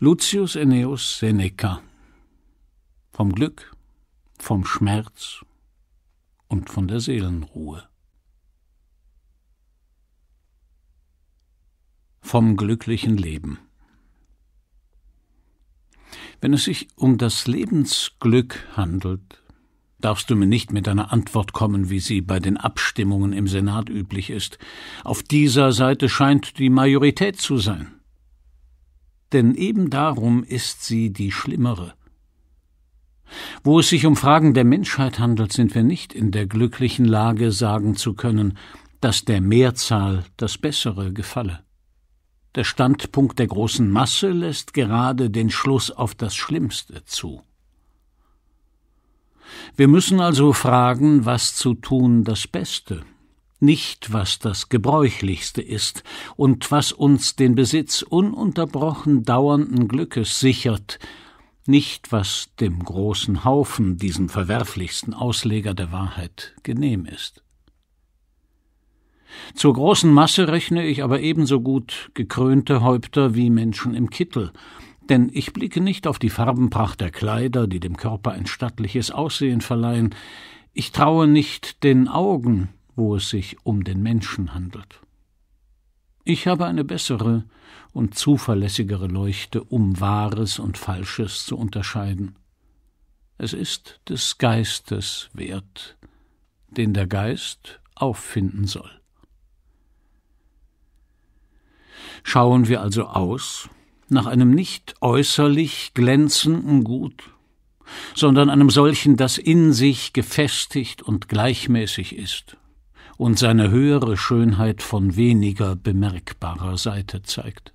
Lucius Aeneus Seneca Vom Glück, vom Schmerz und von der Seelenruhe. Vom glücklichen Leben. Wenn es sich um das Lebensglück handelt, darfst du mir nicht mit einer Antwort kommen, wie sie bei den Abstimmungen im Senat üblich ist. Auf dieser Seite scheint die Majorität zu sein denn eben darum ist sie die schlimmere. Wo es sich um Fragen der Menschheit handelt, sind wir nicht in der glücklichen Lage sagen zu können, dass der Mehrzahl das Bessere gefalle. Der Standpunkt der großen Masse lässt gerade den Schluss auf das Schlimmste zu. Wir müssen also fragen, was zu tun das Beste nicht was das gebräuchlichste ist und was uns den Besitz ununterbrochen dauernden Glückes sichert, nicht was dem großen Haufen, diesem verwerflichsten Ausleger der Wahrheit, genehm ist. Zur großen Masse rechne ich aber ebenso gut gekrönte Häupter wie Menschen im Kittel, denn ich blicke nicht auf die Farbenpracht der Kleider, die dem Körper ein stattliches Aussehen verleihen, ich traue nicht den Augen, wo es sich um den Menschen handelt. Ich habe eine bessere und zuverlässigere Leuchte, um Wahres und Falsches zu unterscheiden. Es ist des Geistes wert, den der Geist auffinden soll. Schauen wir also aus nach einem nicht äußerlich glänzenden Gut, sondern einem solchen, das in sich gefestigt und gleichmäßig ist, und seine höhere Schönheit von weniger bemerkbarer Seite zeigt.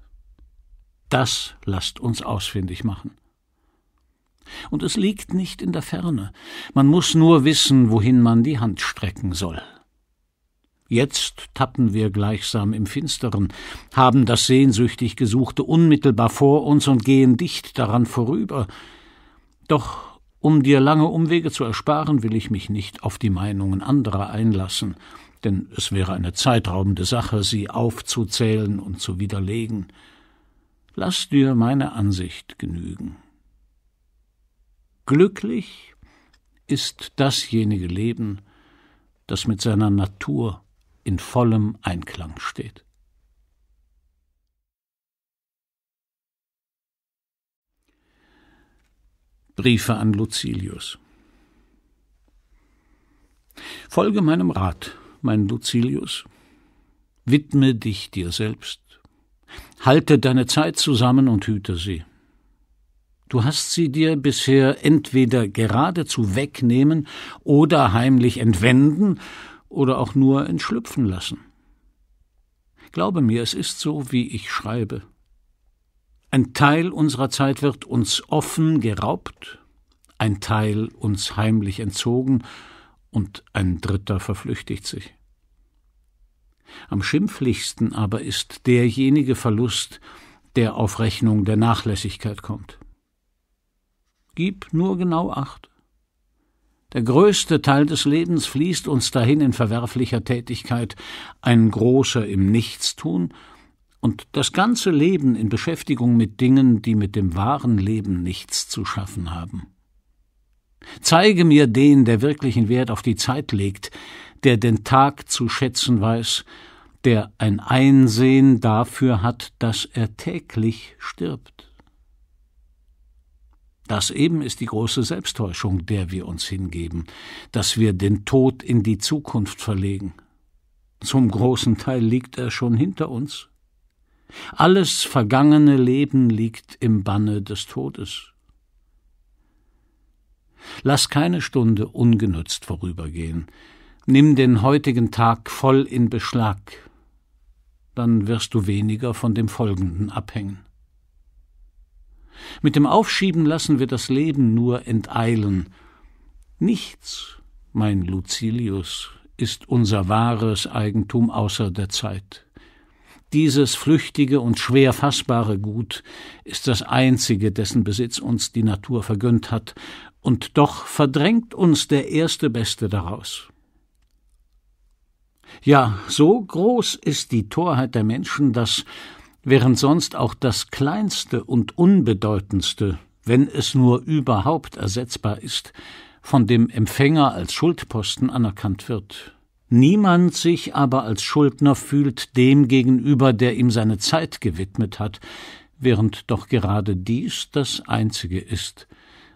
Das lasst uns ausfindig machen. Und es liegt nicht in der Ferne, man muss nur wissen, wohin man die Hand strecken soll. Jetzt tappen wir gleichsam im Finsteren, haben das sehnsüchtig Gesuchte unmittelbar vor uns und gehen dicht daran vorüber. Doch um dir lange Umwege zu ersparen, will ich mich nicht auf die Meinungen anderer einlassen, denn es wäre eine zeitraubende Sache, sie aufzuzählen und zu widerlegen. Lass dir meine Ansicht genügen. Glücklich ist dasjenige Leben, das mit seiner Natur in vollem Einklang steht. Briefe an Lucilius. Folge meinem Rat mein Lucilius, widme dich dir selbst, halte deine Zeit zusammen und hüte sie. Du hast sie dir bisher entweder geradezu wegnehmen oder heimlich entwenden oder auch nur entschlüpfen lassen. Glaube mir, es ist so, wie ich schreibe. Ein Teil unserer Zeit wird uns offen geraubt, ein Teil uns heimlich entzogen, und ein Dritter verflüchtigt sich. Am schimpflichsten aber ist derjenige Verlust, der auf Rechnung der Nachlässigkeit kommt. Gib nur genau acht. Der größte Teil des Lebens fließt uns dahin in verwerflicher Tätigkeit, ein großer im Nichtstun und das ganze Leben in Beschäftigung mit Dingen, die mit dem wahren Leben nichts zu schaffen haben. Zeige mir den, der wirklichen Wert auf die Zeit legt, der den Tag zu schätzen weiß, der ein Einsehen dafür hat, dass er täglich stirbt. Das eben ist die große Selbsttäuschung, der wir uns hingeben, dass wir den Tod in die Zukunft verlegen. Zum großen Teil liegt er schon hinter uns. Alles vergangene Leben liegt im Banne des Todes. Lass keine Stunde ungenützt vorübergehen. Nimm den heutigen Tag voll in Beschlag. Dann wirst du weniger von dem Folgenden abhängen. Mit dem Aufschieben lassen wir das Leben nur enteilen. Nichts, mein Lucilius, ist unser wahres Eigentum außer der Zeit. Dieses flüchtige und schwer fassbare Gut ist das einzige, dessen Besitz uns die Natur vergönnt hat und doch verdrängt uns der erste Beste daraus. Ja, so groß ist die Torheit der Menschen, dass, während sonst auch das Kleinste und Unbedeutendste, wenn es nur überhaupt ersetzbar ist, von dem Empfänger als Schuldposten anerkannt wird. Niemand sich aber als Schuldner fühlt dem gegenüber, der ihm seine Zeit gewidmet hat, während doch gerade dies das Einzige ist,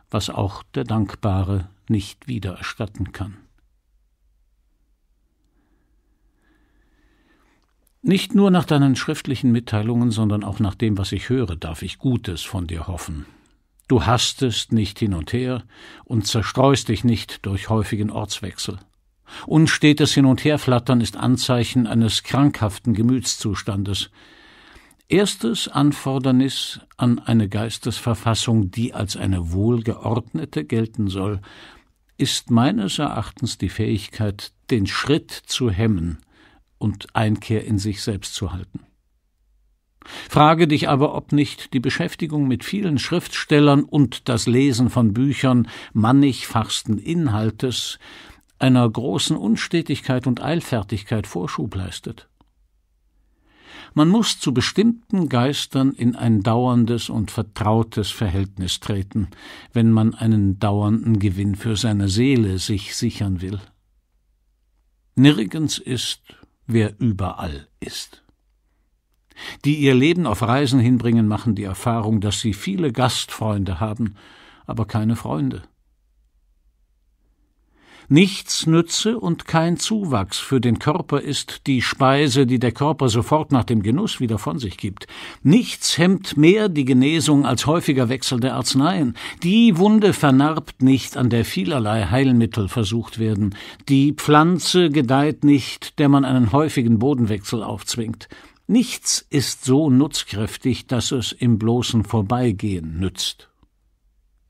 was auch der Dankbare nicht wiedererstatten kann. Nicht nur nach deinen schriftlichen Mitteilungen, sondern auch nach dem, was ich höre, darf ich Gutes von dir hoffen. Du hastest nicht hin und her und zerstreust dich nicht durch häufigen Ortswechsel. Unstetes Hin und Herflattern ist Anzeichen eines krankhaften Gemütszustandes, Erstes Anfordernis an eine Geistesverfassung, die als eine wohlgeordnete gelten soll, ist meines Erachtens die Fähigkeit, den Schritt zu hemmen und Einkehr in sich selbst zu halten. Frage dich aber, ob nicht die Beschäftigung mit vielen Schriftstellern und das Lesen von Büchern mannigfachsten Inhaltes einer großen Unstetigkeit und Eilfertigkeit Vorschub leistet. Man muss zu bestimmten Geistern in ein dauerndes und vertrautes Verhältnis treten, wenn man einen dauernden Gewinn für seine Seele sich sichern will. Nirgends ist, wer überall ist. Die ihr Leben auf Reisen hinbringen, machen die Erfahrung, dass sie viele Gastfreunde haben, aber keine Freunde nichts nütze und kein Zuwachs für den Körper ist die Speise, die der Körper sofort nach dem Genuss wieder von sich gibt. Nichts hemmt mehr die Genesung als häufiger Wechsel der Arzneien. Die Wunde vernarbt nicht, an der vielerlei Heilmittel versucht werden. Die Pflanze gedeiht nicht, der man einen häufigen Bodenwechsel aufzwingt. Nichts ist so nutzkräftig, dass es im bloßen Vorbeigehen nützt.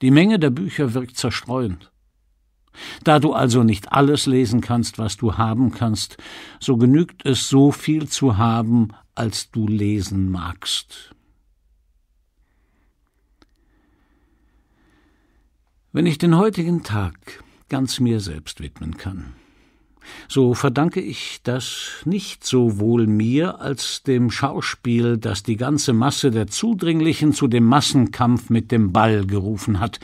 Die Menge der Bücher wirkt zerstreuend. Da du also nicht alles lesen kannst, was du haben kannst, so genügt es so viel zu haben, als du lesen magst. Wenn ich den heutigen Tag ganz mir selbst widmen kann, so verdanke ich das nicht sowohl mir als dem Schauspiel, das die ganze Masse der Zudringlichen zu dem Massenkampf mit dem Ball gerufen hat.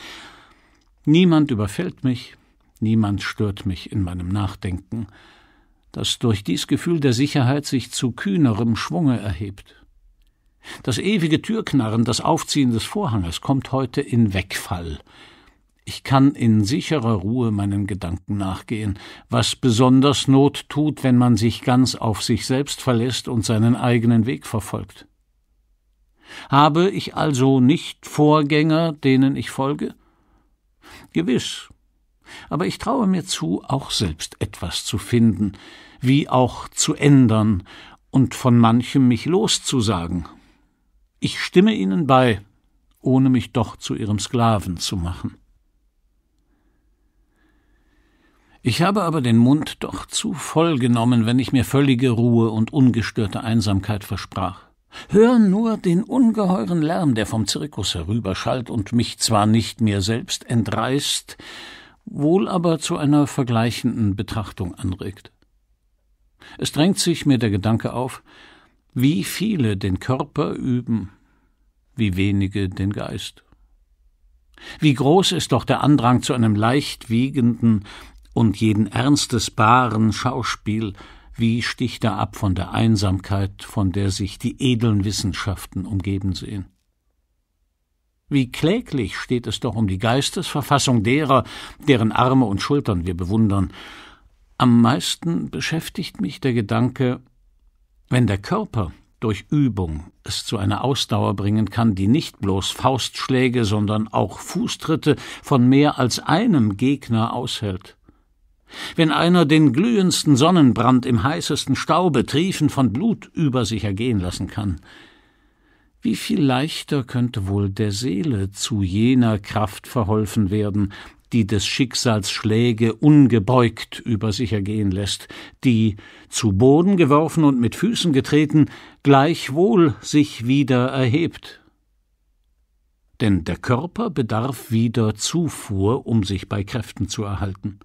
Niemand überfällt mich, Niemand stört mich in meinem Nachdenken, das durch dies Gefühl der Sicherheit sich zu kühnerem Schwunge erhebt. Das ewige Türknarren, das Aufziehen des Vorhanges kommt heute in Wegfall. Ich kann in sicherer Ruhe meinen Gedanken nachgehen, was besonders Not tut, wenn man sich ganz auf sich selbst verlässt und seinen eigenen Weg verfolgt. Habe ich also nicht Vorgänger, denen ich folge? Gewiss, aber ich traue mir zu, auch selbst etwas zu finden, wie auch zu ändern und von manchem mich loszusagen. Ich stimme ihnen bei, ohne mich doch zu ihrem Sklaven zu machen. Ich habe aber den Mund doch zu voll genommen, wenn ich mir völlige Ruhe und ungestörte Einsamkeit versprach. Hör nur den ungeheuren Lärm, der vom Zirkus herüberschallt und mich zwar nicht mir selbst entreißt, wohl aber zu einer vergleichenden Betrachtung anregt. Es drängt sich mir der Gedanke auf, wie viele den Körper üben, wie wenige den Geist. Wie groß ist doch der Andrang zu einem leicht wiegenden und jeden Ernstes baren Schauspiel, wie sticht er ab von der Einsamkeit, von der sich die edeln Wissenschaften umgeben sehen. Wie kläglich steht es doch um die Geistesverfassung derer, deren Arme und Schultern wir bewundern. Am meisten beschäftigt mich der Gedanke, wenn der Körper durch Übung es zu einer Ausdauer bringen kann, die nicht bloß Faustschläge, sondern auch Fußtritte von mehr als einem Gegner aushält. Wenn einer den glühendsten Sonnenbrand im heißesten Staube, triefen von Blut, über sich ergehen lassen kann, wie viel leichter könnte wohl der Seele zu jener Kraft verholfen werden, die des Schicksals Schläge ungebeugt über sich ergehen lässt, die, zu Boden geworfen und mit Füßen getreten, gleichwohl sich wieder erhebt. Denn der Körper bedarf wieder Zufuhr, um sich bei Kräften zu erhalten.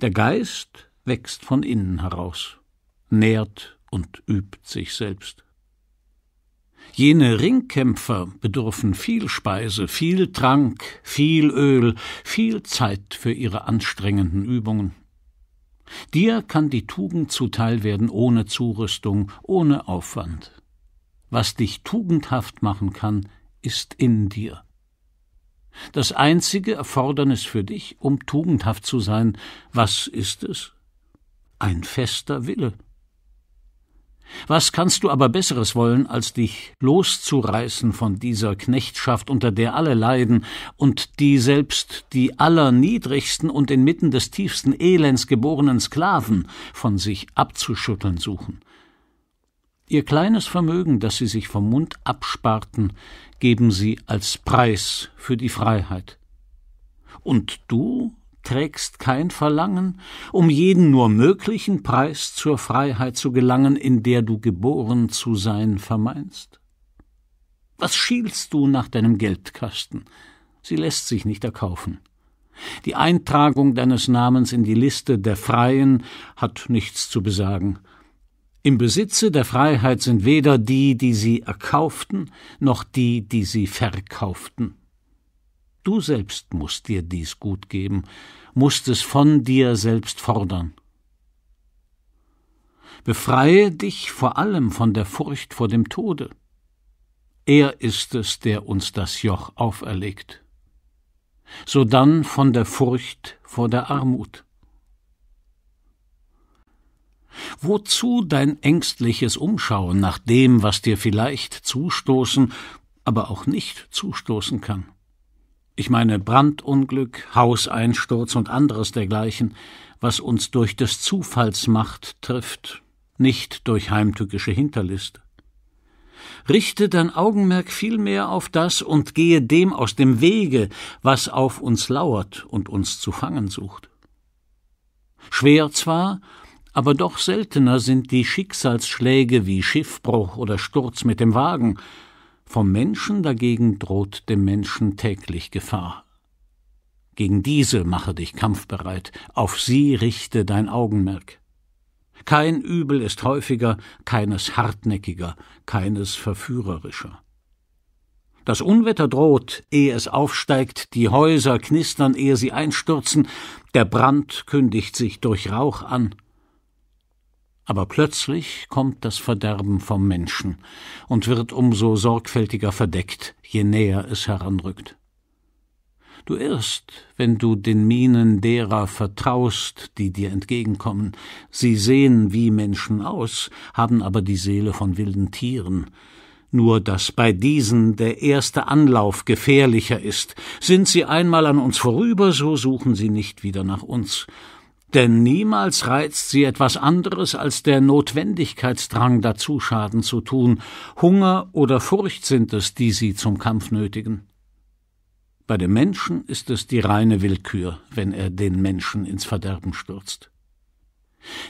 Der Geist wächst von innen heraus, nährt und übt sich selbst. Jene Ringkämpfer bedürfen viel Speise, viel Trank, viel Öl, viel Zeit für ihre anstrengenden Übungen. Dir kann die Tugend zuteil werden ohne Zurüstung, ohne Aufwand. Was dich tugendhaft machen kann, ist in dir. Das einzige Erfordernis für dich, um tugendhaft zu sein, was ist es? Ein fester Wille, was kannst du aber Besseres wollen, als dich loszureißen von dieser Knechtschaft, unter der alle leiden und die selbst die allerniedrigsten und inmitten des tiefsten Elends geborenen Sklaven von sich abzuschütteln suchen? Ihr kleines Vermögen, das sie sich vom Mund absparten, geben sie als Preis für die Freiheit. Und du trägst kein Verlangen, um jeden nur möglichen Preis zur Freiheit zu gelangen, in der du geboren zu sein vermeinst? Was schielst du nach deinem Geldkasten? Sie lässt sich nicht erkaufen. Die Eintragung deines Namens in die Liste der Freien hat nichts zu besagen. Im Besitze der Freiheit sind weder die, die sie erkauften, noch die, die sie verkauften. Du selbst musst dir dies gut geben, musst es von dir selbst fordern. Befreie dich vor allem von der Furcht vor dem Tode. Er ist es, der uns das Joch auferlegt. Sodann von der Furcht vor der Armut. Wozu dein ängstliches Umschauen nach dem, was dir vielleicht zustoßen, aber auch nicht zustoßen kann? Ich meine Brandunglück, Hauseinsturz und anderes dergleichen, was uns durch des Zufalls Macht trifft, nicht durch heimtückische Hinterlist. Richte dein Augenmerk vielmehr auf das und gehe dem aus dem Wege, was auf uns lauert und uns zu fangen sucht. Schwer zwar, aber doch seltener sind die Schicksalsschläge wie Schiffbruch oder Sturz mit dem Wagen, vom Menschen dagegen droht dem Menschen täglich Gefahr. Gegen diese mache dich kampfbereit, auf sie richte dein Augenmerk. Kein Übel ist häufiger, keines hartnäckiger, keines verführerischer. Das Unwetter droht, ehe es aufsteigt, die Häuser knistern, ehe sie einstürzen, der Brand kündigt sich durch Rauch an. Aber plötzlich kommt das Verderben vom Menschen und wird umso sorgfältiger verdeckt, je näher es heranrückt. Du irrst, wenn du den Mienen derer vertraust, die dir entgegenkommen. Sie sehen wie Menschen aus, haben aber die Seele von wilden Tieren. Nur dass bei diesen der erste Anlauf gefährlicher ist. Sind sie einmal an uns vorüber, so suchen sie nicht wieder nach uns denn niemals reizt sie etwas anderes als der Notwendigkeitsdrang dazu, Schaden zu tun. Hunger oder Furcht sind es, die sie zum Kampf nötigen. Bei dem Menschen ist es die reine Willkür, wenn er den Menschen ins Verderben stürzt.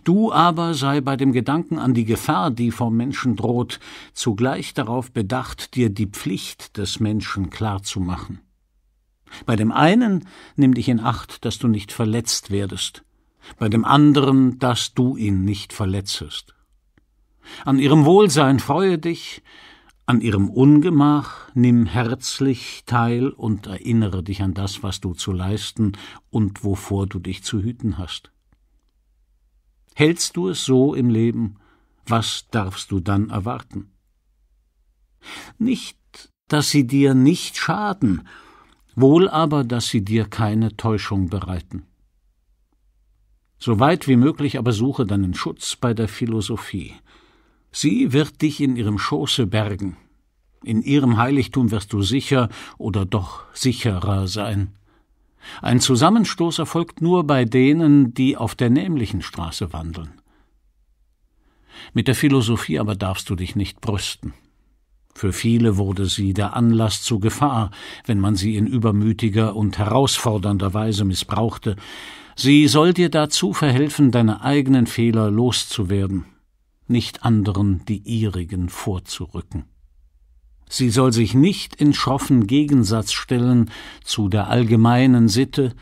Du aber sei bei dem Gedanken an die Gefahr, die vom Menschen droht, zugleich darauf bedacht, dir die Pflicht des Menschen klarzumachen. Bei dem einen nimm dich in Acht, dass du nicht verletzt werdest, bei dem anderen, dass du ihn nicht verletzest. An ihrem Wohlsein freue dich, an ihrem Ungemach nimm herzlich teil und erinnere dich an das, was du zu leisten und wovor du dich zu hüten hast. Hältst du es so im Leben, was darfst du dann erwarten? Nicht, dass sie dir nicht schaden, wohl aber, dass sie dir keine Täuschung bereiten. So weit wie möglich aber suche deinen Schutz bei der Philosophie. Sie wird dich in ihrem Schoße bergen. In ihrem Heiligtum wirst du sicher oder doch sicherer sein. Ein Zusammenstoß erfolgt nur bei denen, die auf der nämlichen Straße wandeln. Mit der Philosophie aber darfst du dich nicht brüsten. Für viele wurde sie der Anlass zu Gefahr, wenn man sie in übermütiger und herausfordernder Weise missbrauchte, Sie soll dir dazu verhelfen, deine eigenen Fehler loszuwerden, nicht anderen die ihrigen vorzurücken. Sie soll sich nicht in schroffen Gegensatz stellen zu der allgemeinen Sitte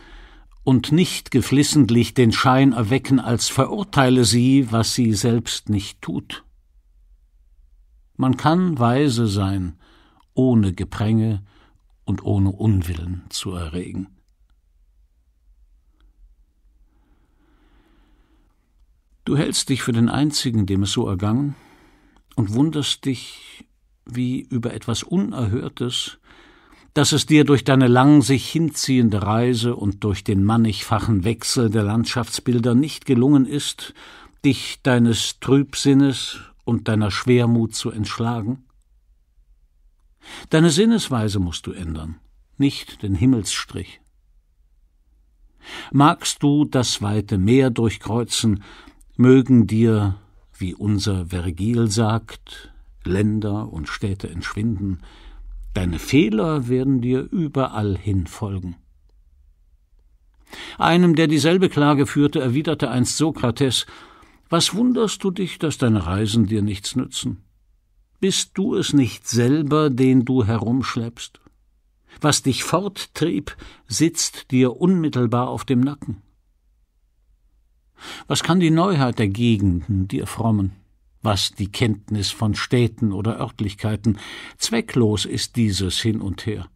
und nicht geflissentlich den Schein erwecken, als verurteile sie, was sie selbst nicht tut. Man kann weise sein, ohne Gepränge und ohne Unwillen zu erregen. Du hältst dich für den Einzigen, dem es so ergangen, und wunderst dich wie über etwas Unerhörtes, dass es dir durch deine lang sich hinziehende Reise und durch den mannigfachen Wechsel der Landschaftsbilder nicht gelungen ist, dich deines Trübsinnes und deiner Schwermut zu entschlagen? Deine Sinnesweise musst du ändern, nicht den Himmelsstrich. Magst du das weite Meer durchkreuzen, mögen dir, wie unser Vergil sagt, Länder und Städte entschwinden, deine Fehler werden dir überall hin folgen. Einem, der dieselbe Klage führte, erwiderte einst Sokrates Was wunderst du dich, dass deine Reisen dir nichts nützen? Bist du es nicht selber, den du herumschleppst? Was dich forttrieb, sitzt dir unmittelbar auf dem Nacken. Was kann die Neuheit der Gegenden dir frommen? Was die Kenntnis von Städten oder Örtlichkeiten? Zwecklos ist dieses hin und her.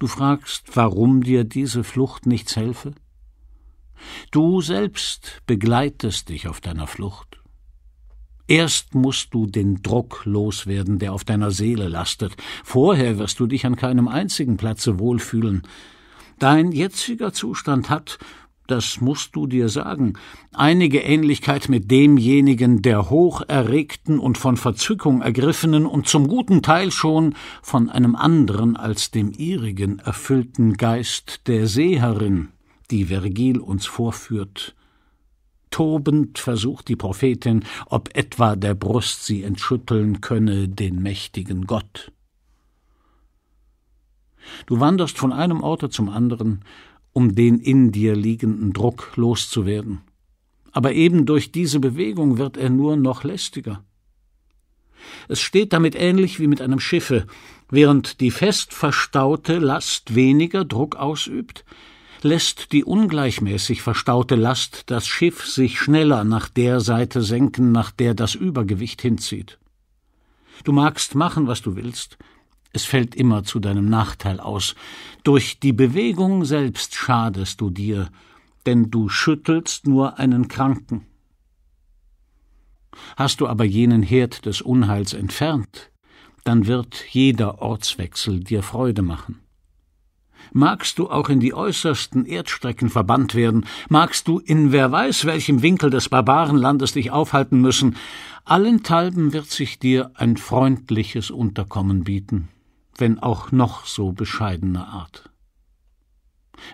Du fragst, warum dir diese Flucht nichts helfe? Du selbst begleitest dich auf deiner Flucht. Erst musst du den Druck loswerden, der auf deiner Seele lastet. Vorher wirst du dich an keinem einzigen Platze wohlfühlen. Dein jetziger Zustand hat, das musst du dir sagen, einige Ähnlichkeit mit demjenigen der hocherregten und von Verzückung ergriffenen und zum guten Teil schon von einem anderen als dem ihrigen erfüllten Geist der Seherin, die Vergil uns vorführt. Tobend versucht die Prophetin, ob etwa der Brust sie entschütteln könne, den mächtigen Gott. Du wanderst von einem Orte zum anderen, um den in dir liegenden Druck loszuwerden. Aber eben durch diese Bewegung wird er nur noch lästiger. Es steht damit ähnlich wie mit einem Schiffe, während die fest verstaute Last weniger Druck ausübt, lässt die ungleichmäßig verstaute Last das Schiff sich schneller nach der Seite senken, nach der das Übergewicht hinzieht. Du magst machen, was du willst, es fällt immer zu deinem Nachteil aus. Durch die Bewegung selbst schadest du dir, denn du schüttelst nur einen Kranken. Hast du aber jenen Herd des Unheils entfernt, dann wird jeder Ortswechsel dir Freude machen. Magst du auch in die äußersten Erdstrecken verbannt werden, magst du in wer weiß welchem Winkel des Barbarenlandes dich aufhalten müssen, allenthalben wird sich dir ein freundliches Unterkommen bieten wenn auch noch so bescheidener Art.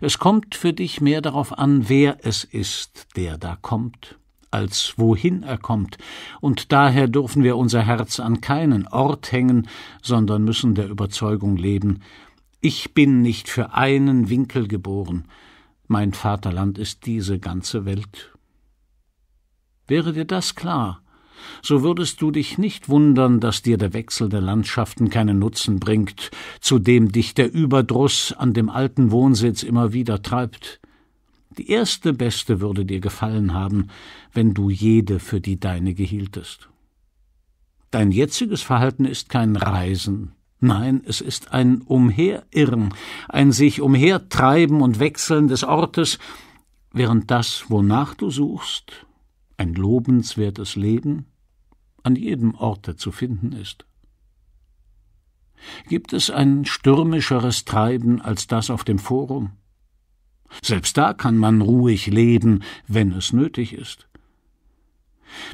Es kommt für dich mehr darauf an, wer es ist, der da kommt, als wohin er kommt, und daher dürfen wir unser Herz an keinen Ort hängen, sondern müssen der Überzeugung leben, ich bin nicht für einen Winkel geboren, mein Vaterland ist diese ganze Welt. Wäre dir das klar, so würdest du dich nicht wundern, dass dir der Wechsel der Landschaften keinen Nutzen bringt, zu dem dich der Überdruss an dem alten Wohnsitz immer wieder treibt. Die erste beste würde dir gefallen haben, wenn du jede für die deinige hieltest. Dein jetziges Verhalten ist kein Reisen, Nein, es ist ein Umherirren, ein sich umhertreiben und wechseln des Ortes, während das, wonach du suchst, ein lobenswertes Leben, an jedem Orte zu finden ist. Gibt es ein stürmischeres Treiben als das auf dem Forum? Selbst da kann man ruhig leben, wenn es nötig ist.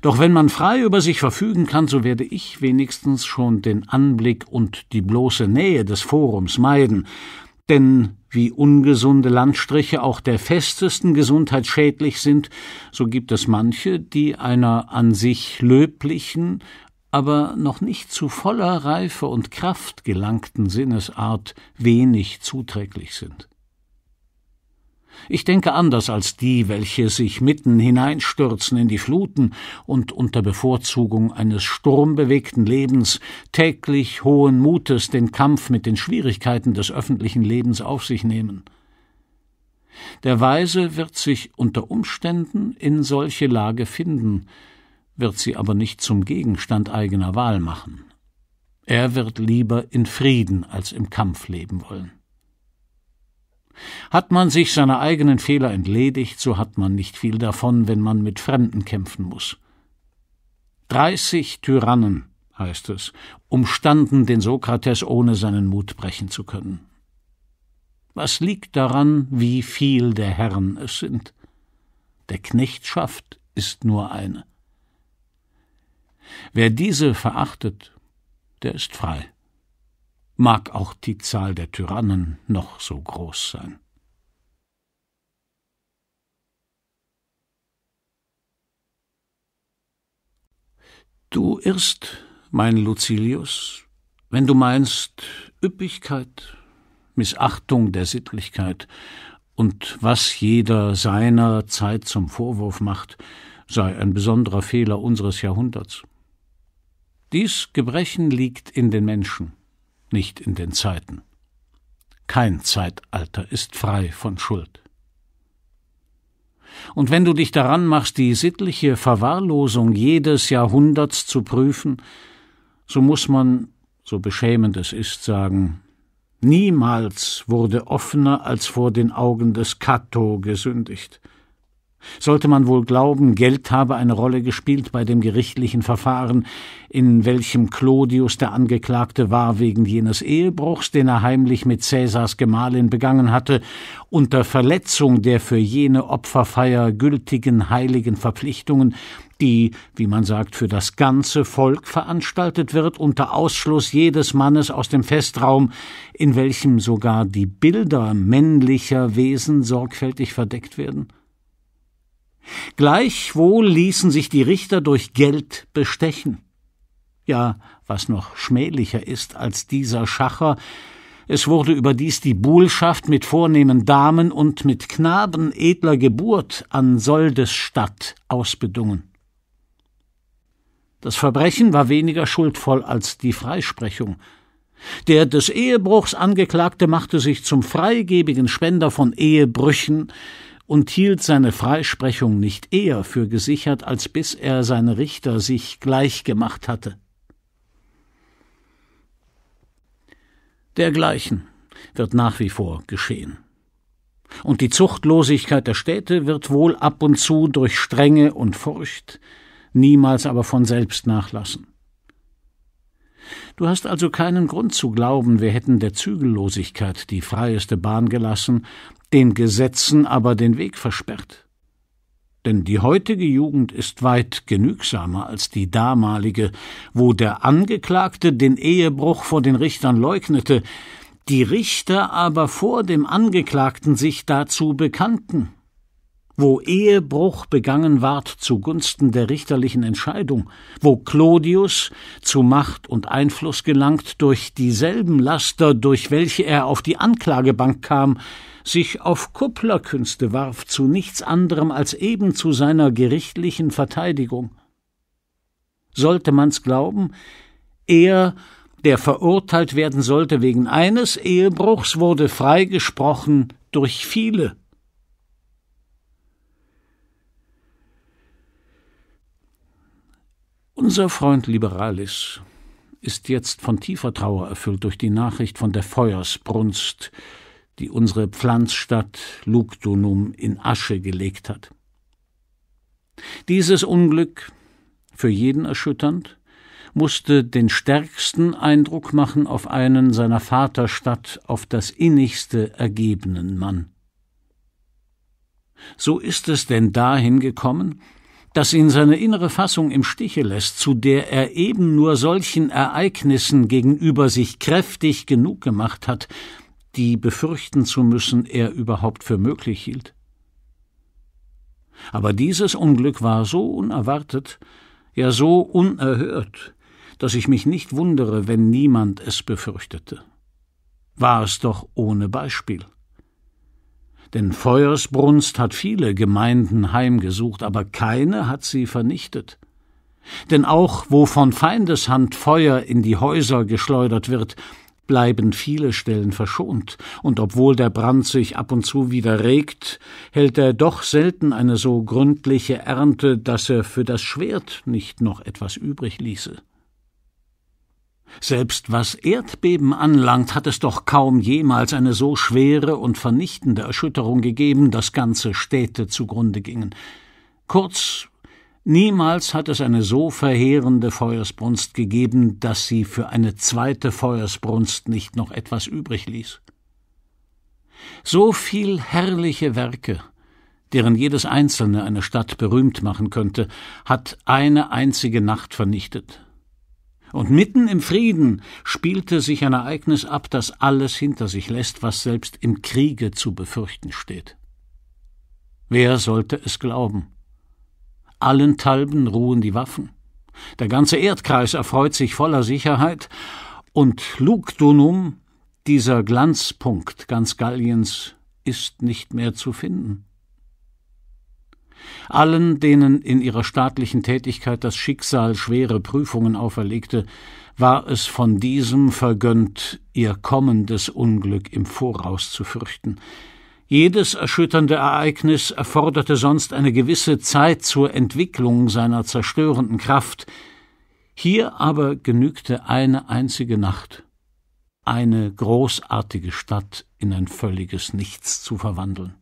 Doch wenn man frei über sich verfügen kann, so werde ich wenigstens schon den Anblick und die bloße Nähe des Forums meiden, denn wie ungesunde Landstriche auch der festesten Gesundheit schädlich sind, so gibt es manche, die einer an sich löblichen, aber noch nicht zu voller Reife und Kraft gelangten Sinnesart wenig zuträglich sind. Ich denke anders als die, welche sich mitten hineinstürzen in die Fluten und unter Bevorzugung eines sturmbewegten Lebens täglich hohen Mutes den Kampf mit den Schwierigkeiten des öffentlichen Lebens auf sich nehmen. Der Weise wird sich unter Umständen in solche Lage finden, wird sie aber nicht zum Gegenstand eigener Wahl machen. Er wird lieber in Frieden als im Kampf leben wollen. Hat man sich seiner eigenen Fehler entledigt, so hat man nicht viel davon, wenn man mit Fremden kämpfen muss. Dreißig Tyrannen, heißt es, umstanden den Sokrates, ohne seinen Mut brechen zu können. Was liegt daran, wie viel der Herren es sind? Der Knechtschaft ist nur eine. Wer diese verachtet, der ist frei mag auch die Zahl der Tyrannen noch so groß sein. Du irrst, mein Lucilius, wenn du meinst Üppigkeit, Missachtung der Sittlichkeit und was jeder seiner Zeit zum Vorwurf macht, sei ein besonderer Fehler unseres Jahrhunderts. Dies Gebrechen liegt in den Menschen nicht in den Zeiten. Kein Zeitalter ist frei von Schuld. Und wenn du dich daran machst, die sittliche Verwahrlosung jedes Jahrhunderts zu prüfen, so muss man, so beschämend es ist, sagen, niemals wurde offener als vor den Augen des Cato gesündigt – sollte man wohl glauben, Geld habe eine Rolle gespielt bei dem gerichtlichen Verfahren, in welchem Clodius der Angeklagte war wegen jenes Ehebruchs, den er heimlich mit Cäsars Gemahlin begangen hatte, unter Verletzung der für jene Opferfeier gültigen heiligen Verpflichtungen, die, wie man sagt, für das ganze Volk veranstaltet wird, unter Ausschluss jedes Mannes aus dem Festraum, in welchem sogar die Bilder männlicher Wesen sorgfältig verdeckt werden? Gleichwohl ließen sich die Richter durch Geld bestechen. Ja, was noch schmählicher ist als dieser Schacher, es wurde überdies die Buhlschaft mit vornehmen Damen und mit Knaben edler Geburt an Soldesstadt ausbedungen. Das Verbrechen war weniger schuldvoll als die Freisprechung. Der des Ehebruchs Angeklagte machte sich zum freigebigen Spender von Ehebrüchen, und hielt seine Freisprechung nicht eher für gesichert, als bis er seine Richter sich gleich gemacht hatte. Dergleichen wird nach wie vor geschehen. Und die Zuchtlosigkeit der Städte wird wohl ab und zu durch Strenge und Furcht, niemals aber von selbst nachlassen. Du hast also keinen Grund zu glauben, wir hätten der Zügellosigkeit die freieste Bahn gelassen, den Gesetzen aber den Weg versperrt. Denn die heutige Jugend ist weit genügsamer als die damalige, wo der Angeklagte den Ehebruch vor den Richtern leugnete, die Richter aber vor dem Angeklagten sich dazu bekannten wo Ehebruch begangen ward zugunsten der richterlichen Entscheidung, wo Clodius zu Macht und Einfluss gelangt durch dieselben Laster, durch welche er auf die Anklagebank kam, sich auf Kupplerkünste warf zu nichts anderem als eben zu seiner gerichtlichen Verteidigung. Sollte man's glauben, er der verurteilt werden sollte wegen eines Ehebruchs, wurde freigesprochen durch viele. Unser Freund Liberalis ist jetzt von tiefer Trauer erfüllt durch die Nachricht von der Feuersbrunst, die unsere Pflanzstadt Lugdunum in Asche gelegt hat. Dieses Unglück, für jeden erschütternd, musste den stärksten Eindruck machen auf einen seiner Vaterstadt auf das innigste ergebenen Mann. So ist es denn dahin gekommen, das ihn seine innere Fassung im Stiche lässt, zu der er eben nur solchen Ereignissen gegenüber sich kräftig genug gemacht hat, die befürchten zu müssen er überhaupt für möglich hielt. Aber dieses Unglück war so unerwartet, ja so unerhört, dass ich mich nicht wundere, wenn niemand es befürchtete. War es doch ohne Beispiel denn Feuersbrunst hat viele Gemeinden heimgesucht, aber keine hat sie vernichtet. Denn auch wo von Feindeshand Feuer in die Häuser geschleudert wird, bleiben viele Stellen verschont, und obwohl der Brand sich ab und zu wieder regt, hält er doch selten eine so gründliche Ernte, dass er für das Schwert nicht noch etwas übrig ließe. Selbst was Erdbeben anlangt, hat es doch kaum jemals eine so schwere und vernichtende Erschütterung gegeben, dass ganze Städte zugrunde gingen. Kurz, niemals hat es eine so verheerende Feuersbrunst gegeben, dass sie für eine zweite Feuersbrunst nicht noch etwas übrig ließ. So viel herrliche Werke, deren jedes einzelne eine Stadt berühmt machen könnte, hat eine einzige Nacht vernichtet und mitten im Frieden spielte sich ein Ereignis ab, das alles hinter sich lässt, was selbst im Kriege zu befürchten steht. Wer sollte es glauben? Allenthalben ruhen die Waffen. Der ganze Erdkreis erfreut sich voller Sicherheit, und Lugdunum, dieser Glanzpunkt ganz Galliens, ist nicht mehr zu finden. Allen, denen in ihrer staatlichen Tätigkeit das Schicksal schwere Prüfungen auferlegte, war es von diesem vergönnt, ihr kommendes Unglück im Voraus zu fürchten. Jedes erschütternde Ereignis erforderte sonst eine gewisse Zeit zur Entwicklung seiner zerstörenden Kraft, hier aber genügte eine einzige Nacht, eine großartige Stadt in ein völliges Nichts zu verwandeln.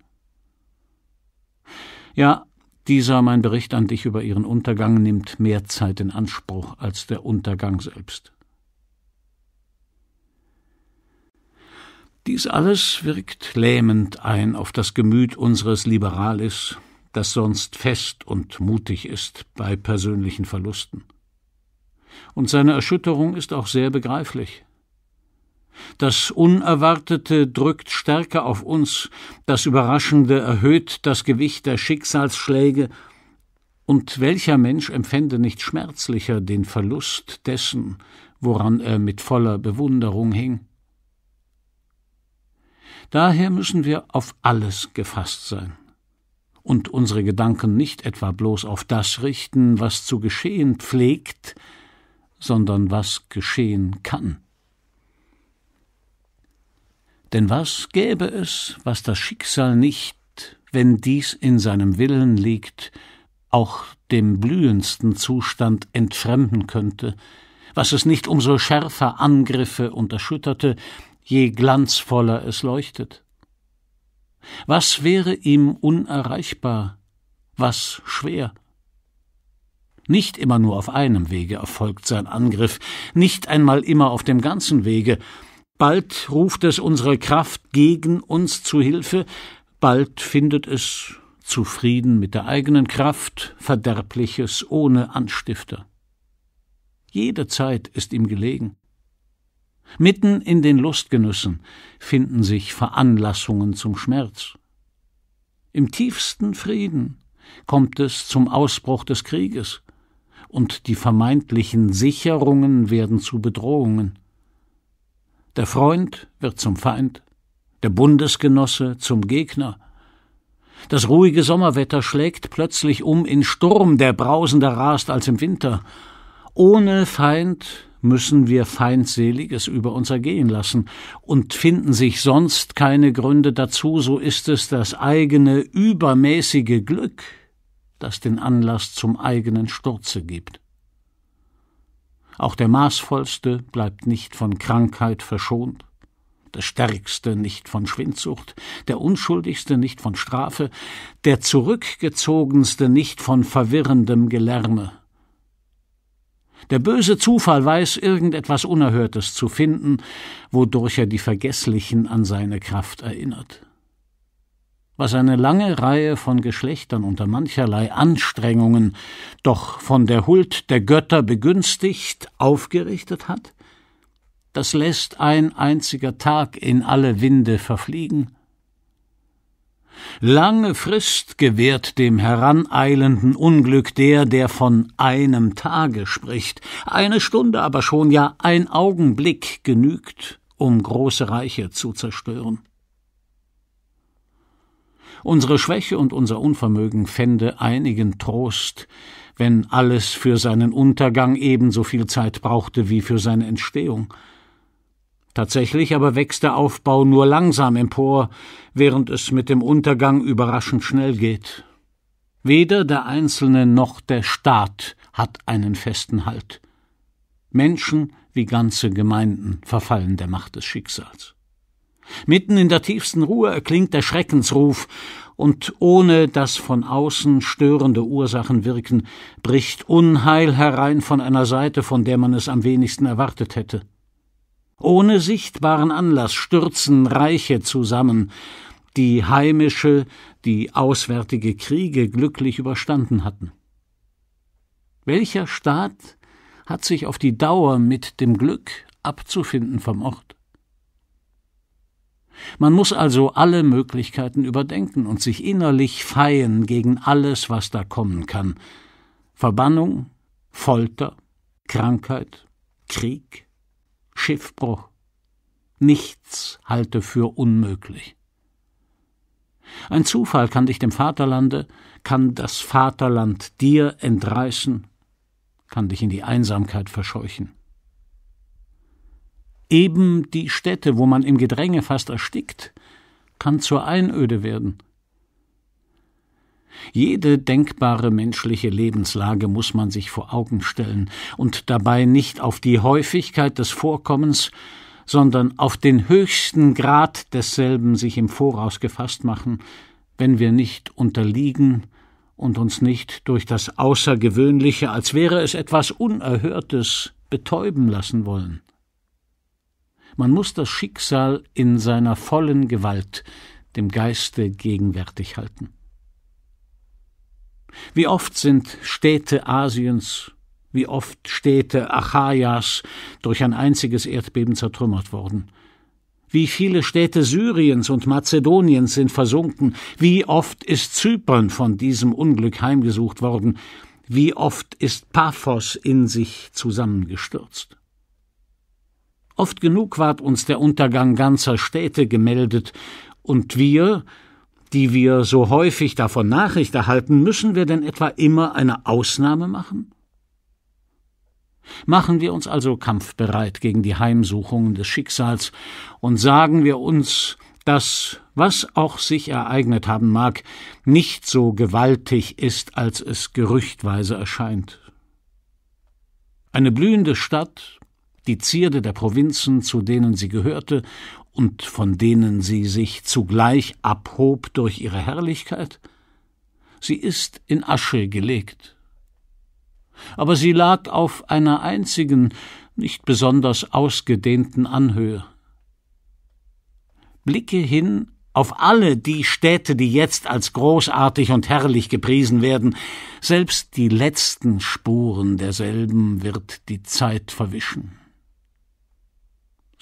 Ja, dieser mein Bericht an dich über ihren Untergang nimmt mehr Zeit in Anspruch als der Untergang selbst. Dies alles wirkt lähmend ein auf das Gemüt unseres Liberalis, das sonst fest und mutig ist bei persönlichen Verlusten. Und seine Erschütterung ist auch sehr begreiflich. Das Unerwartete drückt stärker auf uns, das Überraschende erhöht das Gewicht der Schicksalsschläge, und welcher Mensch empfände nicht schmerzlicher den Verlust dessen, woran er mit voller Bewunderung hing? Daher müssen wir auf alles gefasst sein und unsere Gedanken nicht etwa bloß auf das richten, was zu geschehen pflegt, sondern was geschehen kann. Denn was gäbe es, was das Schicksal nicht, wenn dies in seinem Willen liegt, auch dem blühendsten Zustand entfremden könnte, was es nicht umso schärfer angriffe und je glanzvoller es leuchtet? Was wäre ihm unerreichbar, was schwer? Nicht immer nur auf einem Wege erfolgt sein Angriff, nicht einmal immer auf dem ganzen Wege, Bald ruft es unsere Kraft gegen uns zu Hilfe, bald findet es, zufrieden mit der eigenen Kraft, Verderbliches ohne Anstifter. Jede Zeit ist ihm gelegen. Mitten in den Lustgenüssen finden sich Veranlassungen zum Schmerz. Im tiefsten Frieden kommt es zum Ausbruch des Krieges, und die vermeintlichen Sicherungen werden zu Bedrohungen. Der Freund wird zum Feind, der Bundesgenosse zum Gegner. Das ruhige Sommerwetter schlägt plötzlich um in Sturm, der brausender rast als im Winter. Ohne Feind müssen wir Feindseliges über uns ergehen lassen, und finden sich sonst keine Gründe dazu, so ist es das eigene übermäßige Glück, das den Anlass zum eigenen Sturze gibt. Auch der Maßvollste bleibt nicht von Krankheit verschont, der Stärkste nicht von Schwindsucht, der Unschuldigste nicht von Strafe, der Zurückgezogenste nicht von verwirrendem Gelärme. Der böse Zufall weiß irgendetwas Unerhörtes zu finden, wodurch er die Vergesslichen an seine Kraft erinnert was eine lange Reihe von Geschlechtern unter mancherlei Anstrengungen, doch von der Huld der Götter begünstigt, aufgerichtet hat? Das lässt ein einziger Tag in alle Winde verfliegen. Lange Frist gewährt dem heraneilenden Unglück der, der von einem Tage spricht, eine Stunde aber schon ja ein Augenblick genügt, um große Reiche zu zerstören. Unsere Schwäche und unser Unvermögen fände einigen Trost, wenn alles für seinen Untergang ebenso viel Zeit brauchte wie für seine Entstehung. Tatsächlich aber wächst der Aufbau nur langsam empor, während es mit dem Untergang überraschend schnell geht. Weder der Einzelne noch der Staat hat einen festen Halt. Menschen wie ganze Gemeinden verfallen der Macht des Schicksals. Mitten in der tiefsten Ruhe erklingt der Schreckensruf, und ohne dass von außen störende Ursachen wirken, bricht Unheil herein von einer Seite, von der man es am wenigsten erwartet hätte. Ohne sichtbaren Anlass stürzen Reiche zusammen, die heimische, die auswärtige Kriege glücklich überstanden hatten. Welcher Staat hat sich auf die Dauer mit dem Glück abzufinden vom Ort? Man muss also alle Möglichkeiten überdenken und sich innerlich feien gegen alles, was da kommen kann. Verbannung, Folter, Krankheit, Krieg, Schiffbruch. Nichts halte für unmöglich. Ein Zufall kann dich dem Vaterlande, kann das Vaterland dir entreißen, kann dich in die Einsamkeit verscheuchen. Eben die Städte, wo man im Gedränge fast erstickt, kann zur Einöde werden. Jede denkbare menschliche Lebenslage muss man sich vor Augen stellen und dabei nicht auf die Häufigkeit des Vorkommens, sondern auf den höchsten Grad desselben sich im Voraus gefasst machen, wenn wir nicht unterliegen und uns nicht durch das Außergewöhnliche, als wäre es etwas Unerhörtes, betäuben lassen wollen. Man muss das Schicksal in seiner vollen Gewalt dem Geiste gegenwärtig halten. Wie oft sind Städte Asiens, wie oft Städte Achaias durch ein einziges Erdbeben zertrümmert worden. Wie viele Städte Syriens und Mazedoniens sind versunken, wie oft ist Zypern von diesem Unglück heimgesucht worden, wie oft ist Paphos in sich zusammengestürzt. Oft genug ward uns der Untergang ganzer Städte gemeldet, und wir, die wir so häufig davon Nachricht erhalten, müssen wir denn etwa immer eine Ausnahme machen? Machen wir uns also kampfbereit gegen die Heimsuchungen des Schicksals und sagen wir uns, dass, was auch sich ereignet haben mag, nicht so gewaltig ist, als es gerüchtweise erscheint. Eine blühende Stadt, die Zierde der Provinzen, zu denen sie gehörte und von denen sie sich zugleich abhob durch ihre Herrlichkeit? Sie ist in Asche gelegt. Aber sie lag auf einer einzigen, nicht besonders ausgedehnten Anhöhe. Blicke hin auf alle die Städte, die jetzt als großartig und herrlich gepriesen werden, selbst die letzten Spuren derselben wird die Zeit verwischen.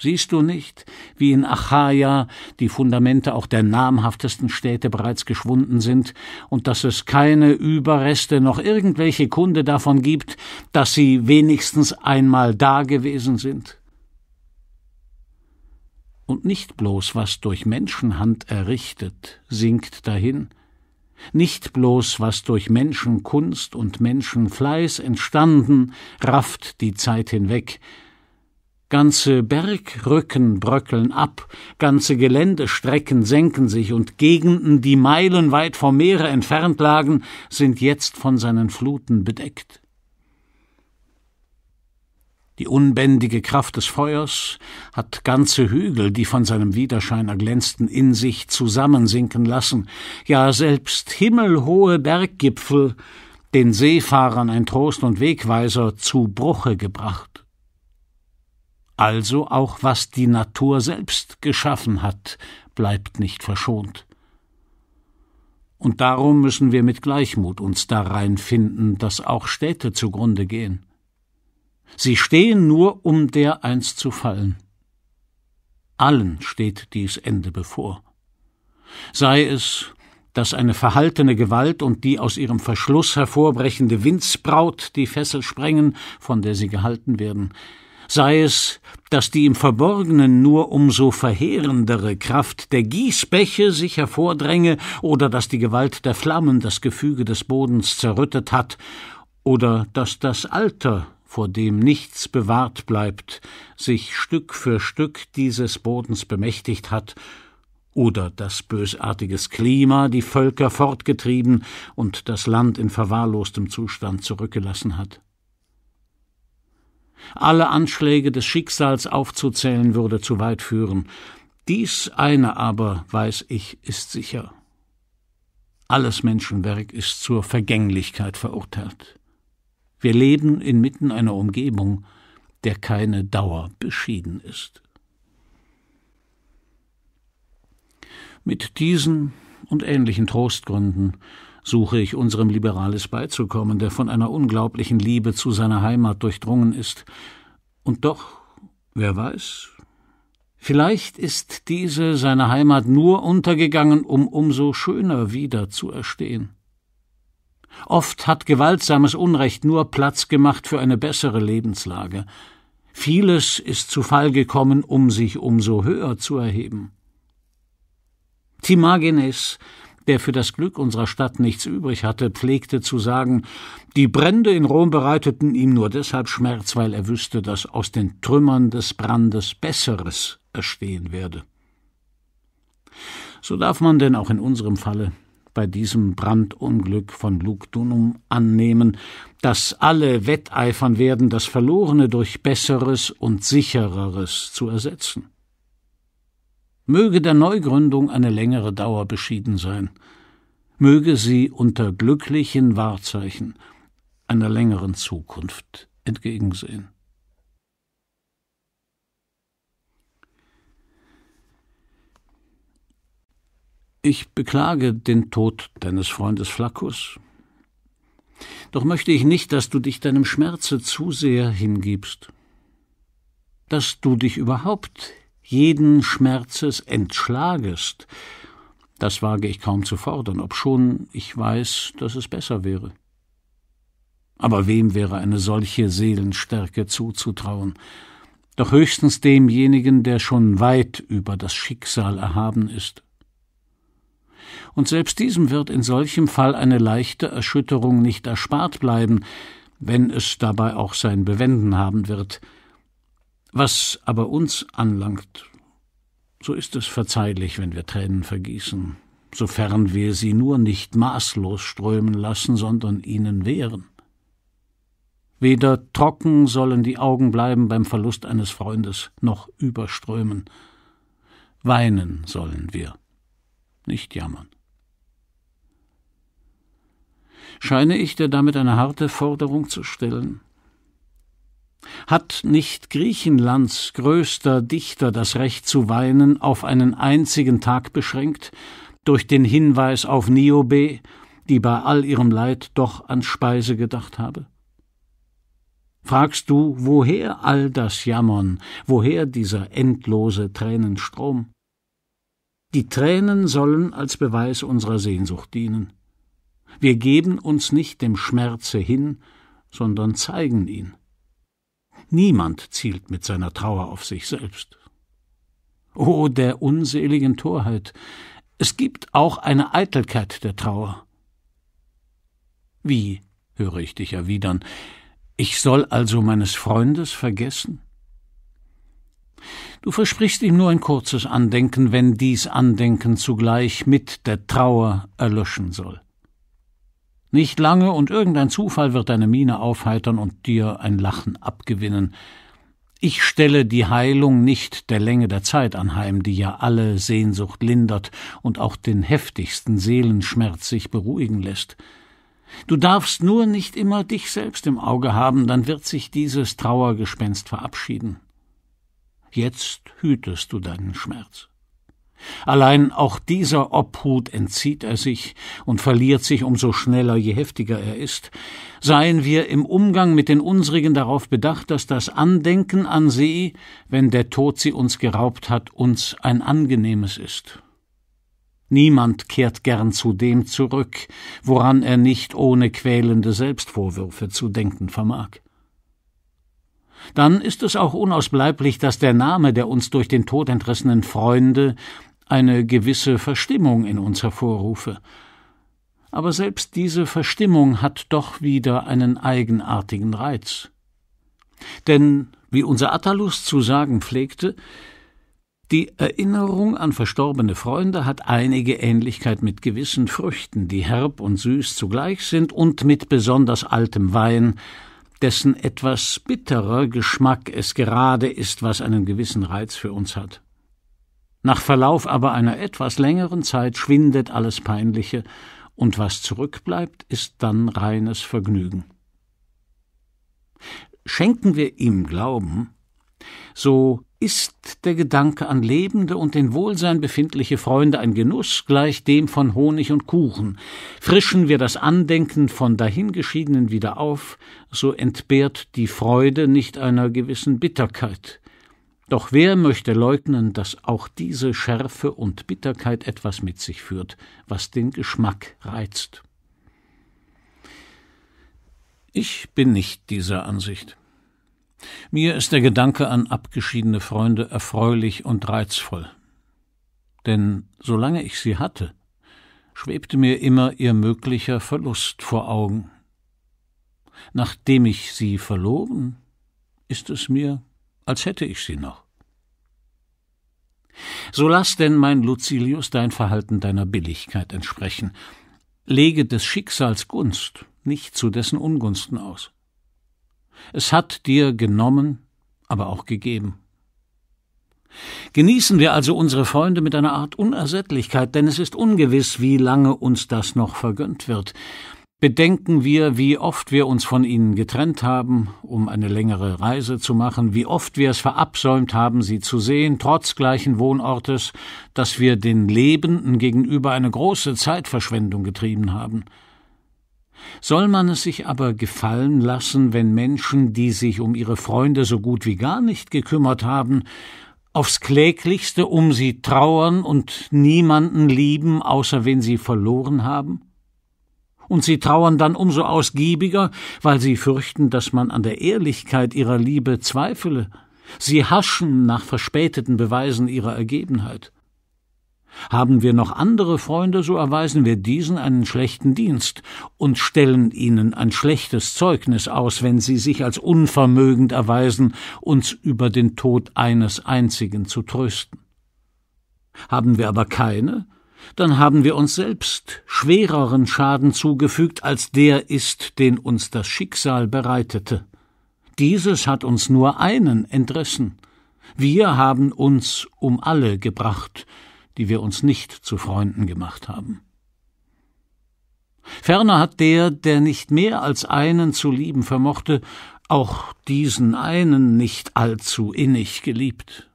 Siehst du nicht, wie in Achaia die Fundamente auch der namhaftesten Städte bereits geschwunden sind und dass es keine Überreste noch irgendwelche Kunde davon gibt, dass sie wenigstens einmal da gewesen sind? Und nicht bloß was durch Menschenhand errichtet, sinkt dahin, nicht bloß was durch Menschenkunst und Menschenfleiß entstanden, rafft die Zeit hinweg, Ganze Bergrücken bröckeln ab, ganze Geländestrecken senken sich und Gegenden, die meilenweit vom Meere entfernt lagen, sind jetzt von seinen Fluten bedeckt. Die unbändige Kraft des Feuers hat ganze Hügel, die von seinem Widerschein erglänzten, in sich zusammensinken lassen, ja selbst himmelhohe Berggipfel, den Seefahrern ein Trost und Wegweiser, zu Bruche gebracht. Also auch was die Natur selbst geschaffen hat, bleibt nicht verschont. Und darum müssen wir mit Gleichmut uns darein finden, dass auch Städte zugrunde gehen. Sie stehen nur, um der einst zu fallen. Allen steht dies Ende bevor. Sei es, dass eine verhaltene Gewalt und die aus ihrem Verschluss hervorbrechende Windsbraut die Fessel sprengen, von der sie gehalten werden, sei es, dass die im Verborgenen nur umso verheerendere Kraft der Gießbäche sich hervordränge oder dass die Gewalt der Flammen das Gefüge des Bodens zerrüttet hat oder dass das Alter vor dem nichts bewahrt bleibt, sich Stück für Stück dieses Bodens bemächtigt hat, oder dass bösartiges Klima die Völker fortgetrieben und das Land in verwahrlostem Zustand zurückgelassen hat. Alle Anschläge des Schicksals aufzuzählen würde zu weit führen. Dies eine aber, weiß ich, ist sicher. Alles Menschenwerk ist zur Vergänglichkeit verurteilt. Wir leben inmitten einer Umgebung, der keine Dauer beschieden ist. Mit diesen und ähnlichen Trostgründen suche ich unserem Liberales beizukommen, der von einer unglaublichen Liebe zu seiner Heimat durchdrungen ist. Und doch, wer weiß, vielleicht ist diese seine Heimat nur untergegangen, um umso schöner wieder zu erstehen. Oft hat gewaltsames Unrecht nur Platz gemacht für eine bessere Lebenslage. Vieles ist zu Fall gekommen, um sich umso höher zu erheben. Timagenes der für das Glück unserer Stadt nichts übrig hatte, pflegte zu sagen, die Brände in Rom bereiteten ihm nur deshalb Schmerz, weil er wüsste, dass aus den Trümmern des Brandes Besseres erstehen werde. So darf man denn auch in unserem Falle bei diesem Brandunglück von Lugdunum annehmen, dass alle wetteifern werden, das Verlorene durch Besseres und Sichereres zu ersetzen. Möge der Neugründung eine längere Dauer beschieden sein. Möge sie unter glücklichen Wahrzeichen einer längeren Zukunft entgegensehen. Ich beklage den Tod deines Freundes Flaccus. Doch möchte ich nicht, dass du dich deinem Schmerze zu sehr hingibst, dass du dich überhaupt jeden Schmerzes entschlagest, das wage ich kaum zu fordern, obschon ich weiß, dass es besser wäre. Aber wem wäre eine solche Seelenstärke zuzutrauen? Doch höchstens demjenigen, der schon weit über das Schicksal erhaben ist. Und selbst diesem wird in solchem Fall eine leichte Erschütterung nicht erspart bleiben, wenn es dabei auch sein Bewenden haben wird, was aber uns anlangt, so ist es verzeihlich, wenn wir Tränen vergießen, sofern wir sie nur nicht maßlos strömen lassen, sondern ihnen wehren. Weder trocken sollen die Augen bleiben beim Verlust eines Freundes, noch überströmen. Weinen sollen wir, nicht jammern. Scheine ich dir damit eine harte Forderung zu stellen? Hat nicht Griechenlands größter Dichter das Recht zu weinen auf einen einzigen Tag beschränkt, durch den Hinweis auf Niobe, die bei all ihrem Leid doch an Speise gedacht habe? Fragst du, woher all das Jammern, woher dieser endlose Tränenstrom? Die Tränen sollen als Beweis unserer Sehnsucht dienen. Wir geben uns nicht dem Schmerze hin, sondern zeigen ihn. Niemand zielt mit seiner Trauer auf sich selbst. O oh, der unseligen Torheit! Es gibt auch eine Eitelkeit der Trauer. Wie, höre ich dich erwidern, ich soll also meines Freundes vergessen? Du versprichst ihm nur ein kurzes Andenken, wenn dies Andenken zugleich mit der Trauer erlöschen soll. Nicht lange und irgendein Zufall wird deine Miene aufheitern und dir ein Lachen abgewinnen. Ich stelle die Heilung nicht der Länge der Zeit anheim, die ja alle Sehnsucht lindert und auch den heftigsten Seelenschmerz sich beruhigen lässt. Du darfst nur nicht immer dich selbst im Auge haben, dann wird sich dieses Trauergespenst verabschieden. Jetzt hütest du deinen Schmerz. Allein auch dieser Obhut entzieht er sich und verliert sich umso schneller, je heftiger er ist. Seien wir im Umgang mit den Unsrigen darauf bedacht, dass das Andenken an sie, wenn der Tod sie uns geraubt hat, uns ein angenehmes ist. Niemand kehrt gern zu dem zurück, woran er nicht ohne quälende Selbstvorwürfe zu denken vermag dann ist es auch unausbleiblich, dass der Name der uns durch den Tod entrissenen Freunde eine gewisse Verstimmung in uns hervorrufe. Aber selbst diese Verstimmung hat doch wieder einen eigenartigen Reiz. Denn, wie unser Attalus zu sagen pflegte, die Erinnerung an verstorbene Freunde hat einige Ähnlichkeit mit gewissen Früchten, die herb und süß zugleich sind, und mit besonders altem Wein, dessen etwas bitterer Geschmack es gerade ist, was einen gewissen Reiz für uns hat. Nach Verlauf aber einer etwas längeren Zeit schwindet alles Peinliche, und was zurückbleibt, ist dann reines Vergnügen. Schenken wir ihm Glauben, so ist der Gedanke an lebende und in Wohlsein befindliche Freunde ein Genuss gleich dem von Honig und Kuchen. Frischen wir das Andenken von dahingeschiedenen wieder auf, so entbehrt die Freude nicht einer gewissen Bitterkeit. Doch wer möchte leugnen, dass auch diese Schärfe und Bitterkeit etwas mit sich führt, was den Geschmack reizt? Ich bin nicht dieser Ansicht. Mir ist der Gedanke an abgeschiedene Freunde erfreulich und reizvoll. Denn solange ich sie hatte, schwebte mir immer ihr möglicher Verlust vor Augen. Nachdem ich sie verloren, ist es mir, als hätte ich sie noch. So lass denn, mein Lucilius, dein Verhalten deiner Billigkeit entsprechen. Lege des Schicksals Gunst nicht zu dessen Ungunsten aus. Es hat dir genommen, aber auch gegeben. Genießen wir also unsere Freunde mit einer Art Unersättlichkeit, denn es ist ungewiss, wie lange uns das noch vergönnt wird. Bedenken wir, wie oft wir uns von ihnen getrennt haben, um eine längere Reise zu machen, wie oft wir es verabsäumt haben, sie zu sehen, trotz gleichen Wohnortes, dass wir den Lebenden gegenüber eine große Zeitverschwendung getrieben haben. Soll man es sich aber gefallen lassen, wenn Menschen, die sich um ihre Freunde so gut wie gar nicht gekümmert haben, aufs kläglichste um sie trauern und niemanden lieben, außer wen sie verloren haben? und sie trauern dann umso ausgiebiger, weil sie fürchten, dass man an der Ehrlichkeit ihrer Liebe zweifele. Sie haschen nach verspäteten Beweisen ihrer Ergebenheit. Haben wir noch andere Freunde, so erweisen wir diesen einen schlechten Dienst und stellen ihnen ein schlechtes Zeugnis aus, wenn sie sich als unvermögend erweisen, uns über den Tod eines einzigen zu trösten. Haben wir aber keine, dann haben wir uns selbst schwereren Schaden zugefügt, als der ist, den uns das Schicksal bereitete. Dieses hat uns nur einen entrissen. Wir haben uns um alle gebracht, die wir uns nicht zu Freunden gemacht haben. Ferner hat der, der nicht mehr als einen zu lieben vermochte, auch diesen einen nicht allzu innig geliebt.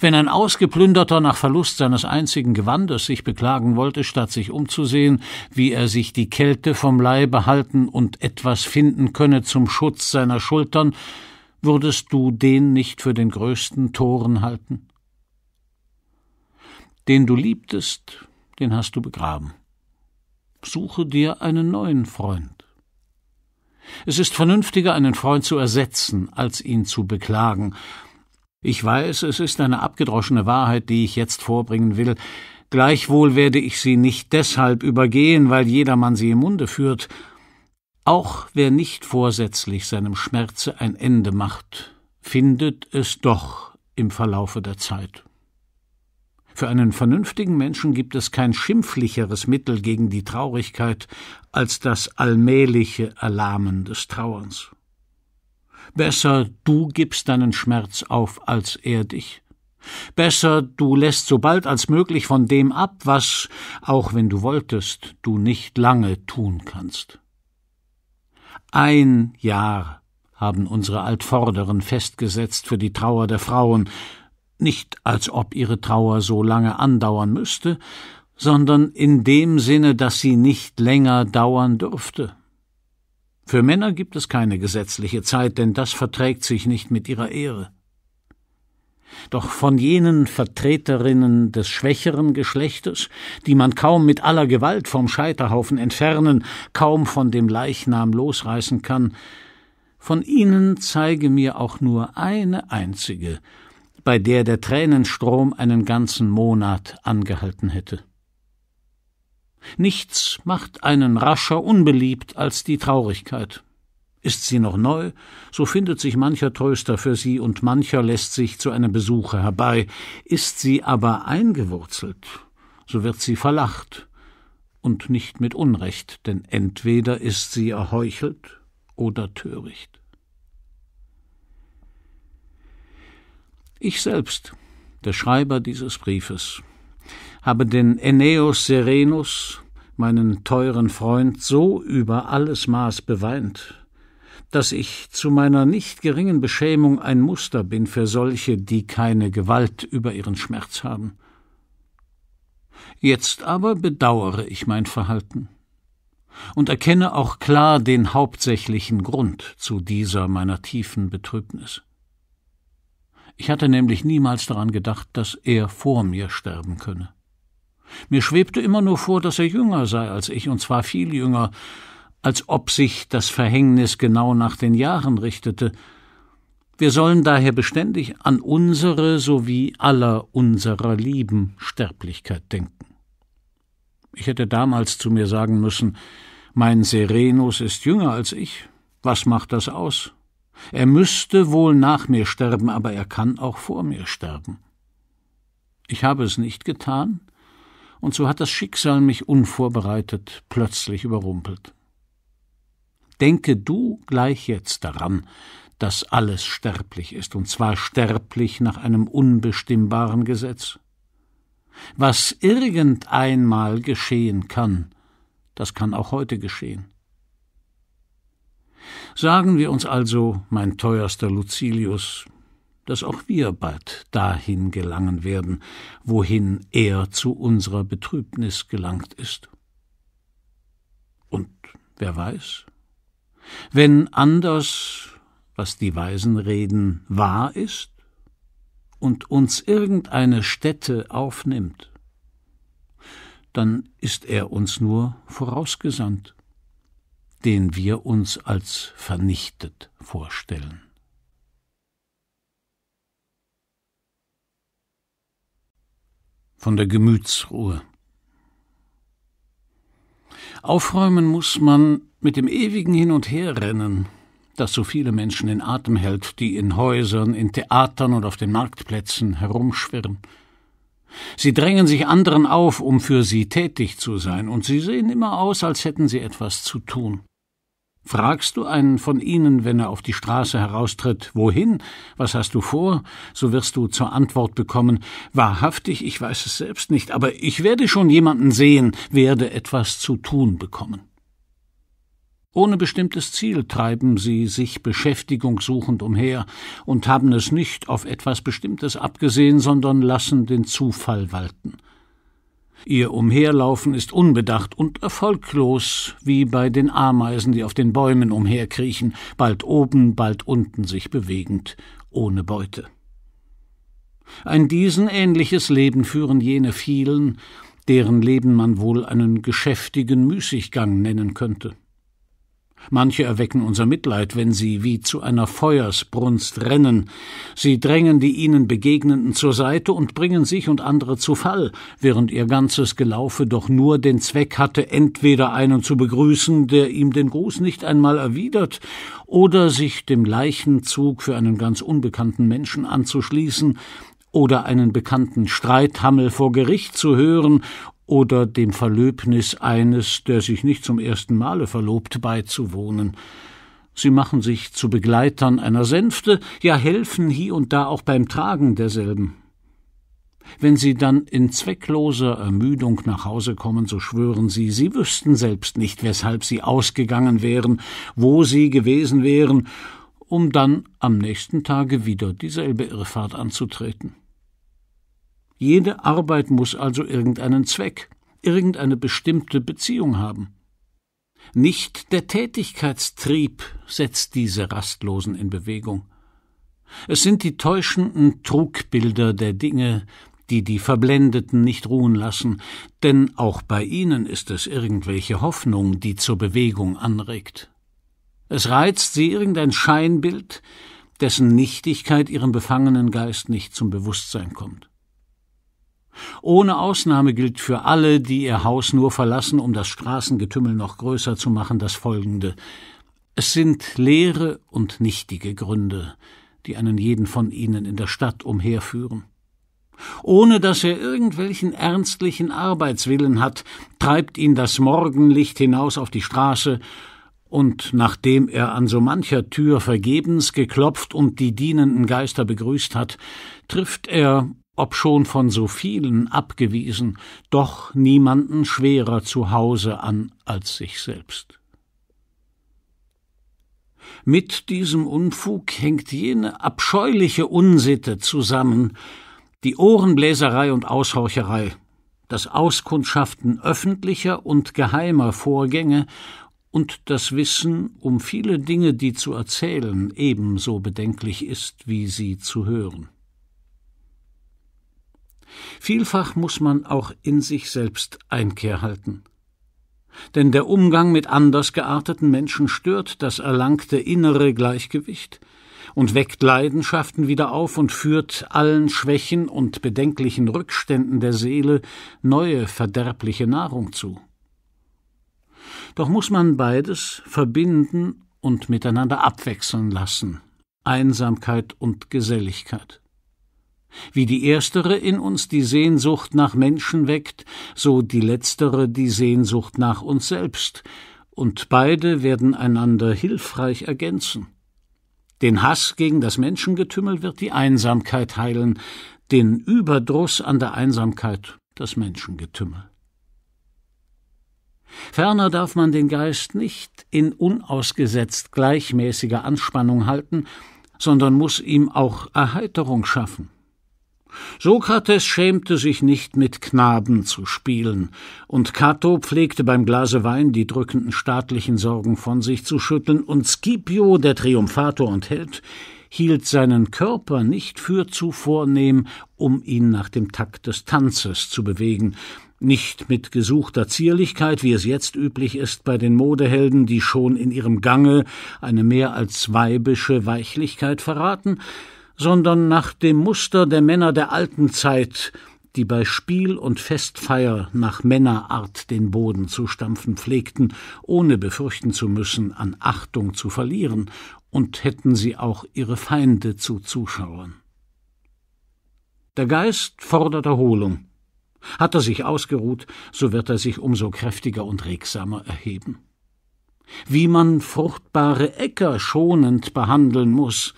Wenn ein Ausgeplünderter nach Verlust seines einzigen Gewandes sich beklagen wollte, statt sich umzusehen, wie er sich die Kälte vom Leibe halten und etwas finden könne zum Schutz seiner Schultern, würdest du den nicht für den größten Toren halten? Den du liebtest, den hast du begraben. Suche dir einen neuen Freund. Es ist vernünftiger, einen Freund zu ersetzen, als ihn zu beklagen, ich weiß, es ist eine abgedroschene Wahrheit, die ich jetzt vorbringen will, gleichwohl werde ich sie nicht deshalb übergehen, weil jedermann sie im Munde führt, auch wer nicht vorsätzlich seinem Schmerze ein Ende macht, findet es doch im Verlaufe der Zeit. Für einen vernünftigen Menschen gibt es kein schimpflicheres Mittel gegen die Traurigkeit als das allmähliche Erlahmen des Trauerns. Besser du gibst deinen Schmerz auf, als er dich. Besser du lässt so bald als möglich von dem ab, was, auch wenn du wolltest, du nicht lange tun kannst. Ein Jahr haben unsere Altvorderen festgesetzt für die Trauer der Frauen, nicht als ob ihre Trauer so lange andauern müsste, sondern in dem Sinne, dass sie nicht länger dauern dürfte. Für Männer gibt es keine gesetzliche Zeit, denn das verträgt sich nicht mit ihrer Ehre. Doch von jenen Vertreterinnen des schwächeren Geschlechtes, die man kaum mit aller Gewalt vom Scheiterhaufen entfernen, kaum von dem Leichnam losreißen kann, von ihnen zeige mir auch nur eine einzige, bei der der Tränenstrom einen ganzen Monat angehalten hätte. Nichts macht einen rascher unbeliebt als die Traurigkeit. Ist sie noch neu, so findet sich mancher Tröster für sie und mancher lässt sich zu einem Besuche herbei. Ist sie aber eingewurzelt, so wird sie verlacht. Und nicht mit Unrecht, denn entweder ist sie erheuchelt oder töricht. Ich selbst, der Schreiber dieses Briefes, habe den Aeneus Serenus, meinen teuren Freund, so über alles Maß beweint, dass ich zu meiner nicht geringen Beschämung ein Muster bin für solche, die keine Gewalt über ihren Schmerz haben. Jetzt aber bedauere ich mein Verhalten und erkenne auch klar den hauptsächlichen Grund zu dieser meiner tiefen Betrübnis. Ich hatte nämlich niemals daran gedacht, dass er vor mir sterben könne. Mir schwebte immer nur vor, dass er jünger sei als ich, und zwar viel jünger, als ob sich das Verhängnis genau nach den Jahren richtete. Wir sollen daher beständig an unsere sowie aller unserer lieben Sterblichkeit denken. Ich hätte damals zu mir sagen müssen, mein Serenus ist jünger als ich. Was macht das aus? Er müsste wohl nach mir sterben, aber er kann auch vor mir sterben. Ich habe es nicht getan, und so hat das Schicksal mich unvorbereitet plötzlich überrumpelt. Denke du gleich jetzt daran, dass alles sterblich ist, und zwar sterblich nach einem unbestimmbaren Gesetz. Was irgendeinmal geschehen kann, das kann auch heute geschehen. Sagen wir uns also, mein teuerster Lucilius, dass auch wir bald dahin gelangen werden, wohin er zu unserer Betrübnis gelangt ist. Und wer weiß, wenn anders, was die Weisen reden, wahr ist und uns irgendeine Stätte aufnimmt, dann ist er uns nur vorausgesandt, den wir uns als vernichtet vorstellen. von der Gemütsruhe. Aufräumen muss man mit dem ewigen Hin und Herrennen, das so viele Menschen in Atem hält, die in Häusern, in Theatern und auf den Marktplätzen herumschwirren. Sie drängen sich anderen auf, um für sie tätig zu sein, und sie sehen immer aus, als hätten sie etwas zu tun. Fragst du einen von ihnen, wenn er auf die Straße heraustritt, wohin, was hast du vor, so wirst du zur Antwort bekommen, wahrhaftig, ich weiß es selbst nicht, aber ich werde schon jemanden sehen, werde etwas zu tun bekommen. Ohne bestimmtes Ziel treiben sie sich Beschäftigung suchend umher und haben es nicht auf etwas Bestimmtes abgesehen, sondern lassen den Zufall walten. Ihr Umherlaufen ist unbedacht und erfolglos, wie bei den Ameisen, die auf den Bäumen umherkriechen, bald oben, bald unten sich bewegend, ohne Beute. Ein diesen ähnliches Leben führen jene vielen, deren Leben man wohl einen geschäftigen Müßiggang nennen könnte. Manche erwecken unser Mitleid, wenn sie wie zu einer Feuersbrunst rennen. Sie drängen die ihnen Begegnenden zur Seite und bringen sich und andere zu Fall, während ihr ganzes Gelaufe doch nur den Zweck hatte, entweder einen zu begrüßen, der ihm den Gruß nicht einmal erwidert, oder sich dem Leichenzug für einen ganz unbekannten Menschen anzuschließen, oder einen bekannten Streithammel vor Gericht zu hören oder dem Verlöbnis eines, der sich nicht zum ersten Male verlobt, beizuwohnen. Sie machen sich zu Begleitern einer Sänfte, ja helfen hie und da auch beim Tragen derselben. Wenn sie dann in zweckloser Ermüdung nach Hause kommen, so schwören sie, sie wüssten selbst nicht, weshalb sie ausgegangen wären, wo sie gewesen wären, um dann am nächsten Tage wieder dieselbe Irrfahrt anzutreten. Jede Arbeit muss also irgendeinen Zweck, irgendeine bestimmte Beziehung haben. Nicht der Tätigkeitstrieb setzt diese Rastlosen in Bewegung. Es sind die täuschenden Trugbilder der Dinge, die die Verblendeten nicht ruhen lassen, denn auch bei ihnen ist es irgendwelche Hoffnung, die zur Bewegung anregt. Es reizt sie irgendein Scheinbild, dessen Nichtigkeit ihrem befangenen Geist nicht zum Bewusstsein kommt. Ohne Ausnahme gilt für alle, die ihr Haus nur verlassen, um das Straßengetümmel noch größer zu machen, das folgende Es sind leere und nichtige Gründe, die einen jeden von ihnen in der Stadt umherführen. Ohne dass er irgendwelchen ernstlichen Arbeitswillen hat, treibt ihn das Morgenlicht hinaus auf die Straße, und nachdem er an so mancher Tür vergebens geklopft und die dienenden Geister begrüßt hat, trifft er ob schon von so vielen abgewiesen, doch niemanden schwerer zu Hause an als sich selbst. Mit diesem Unfug hängt jene abscheuliche Unsitte zusammen, die Ohrenbläserei und Aushorcherei, das Auskundschaften öffentlicher und geheimer Vorgänge und das Wissen um viele Dinge, die zu erzählen ebenso bedenklich ist, wie sie zu hören. Vielfach muss man auch in sich selbst Einkehr halten. Denn der Umgang mit anders gearteten Menschen stört das erlangte innere Gleichgewicht und weckt Leidenschaften wieder auf und führt allen Schwächen und bedenklichen Rückständen der Seele neue verderbliche Nahrung zu. Doch muss man beides verbinden und miteinander abwechseln lassen Einsamkeit und Geselligkeit. Wie die erstere in uns die Sehnsucht nach Menschen weckt, so die letztere die Sehnsucht nach uns selbst, und beide werden einander hilfreich ergänzen. Den Hass gegen das Menschengetümmel wird die Einsamkeit heilen, den Überdruss an der Einsamkeit das Menschengetümmel. Ferner darf man den Geist nicht in unausgesetzt gleichmäßiger Anspannung halten, sondern muss ihm auch Erheiterung schaffen. Sokrates schämte sich nicht, mit Knaben zu spielen, und Cato pflegte beim Glase Wein die drückenden staatlichen Sorgen von sich zu schütteln, und Scipio, der Triumphator und Held, hielt seinen Körper nicht für zu vornehm, um ihn nach dem Takt des Tanzes zu bewegen, nicht mit gesuchter Zierlichkeit, wie es jetzt üblich ist bei den Modehelden, die schon in ihrem Gange eine mehr als weibische Weichlichkeit verraten, sondern nach dem Muster der Männer der alten Zeit, die bei Spiel und Festfeier nach Männerart den Boden zu stampfen pflegten, ohne befürchten zu müssen, an Achtung zu verlieren, und hätten sie auch ihre Feinde zu Zuschauern. Der Geist fordert Erholung. Hat er sich ausgeruht, so wird er sich umso kräftiger und regsamer erheben. Wie man fruchtbare Äcker schonend behandeln muss,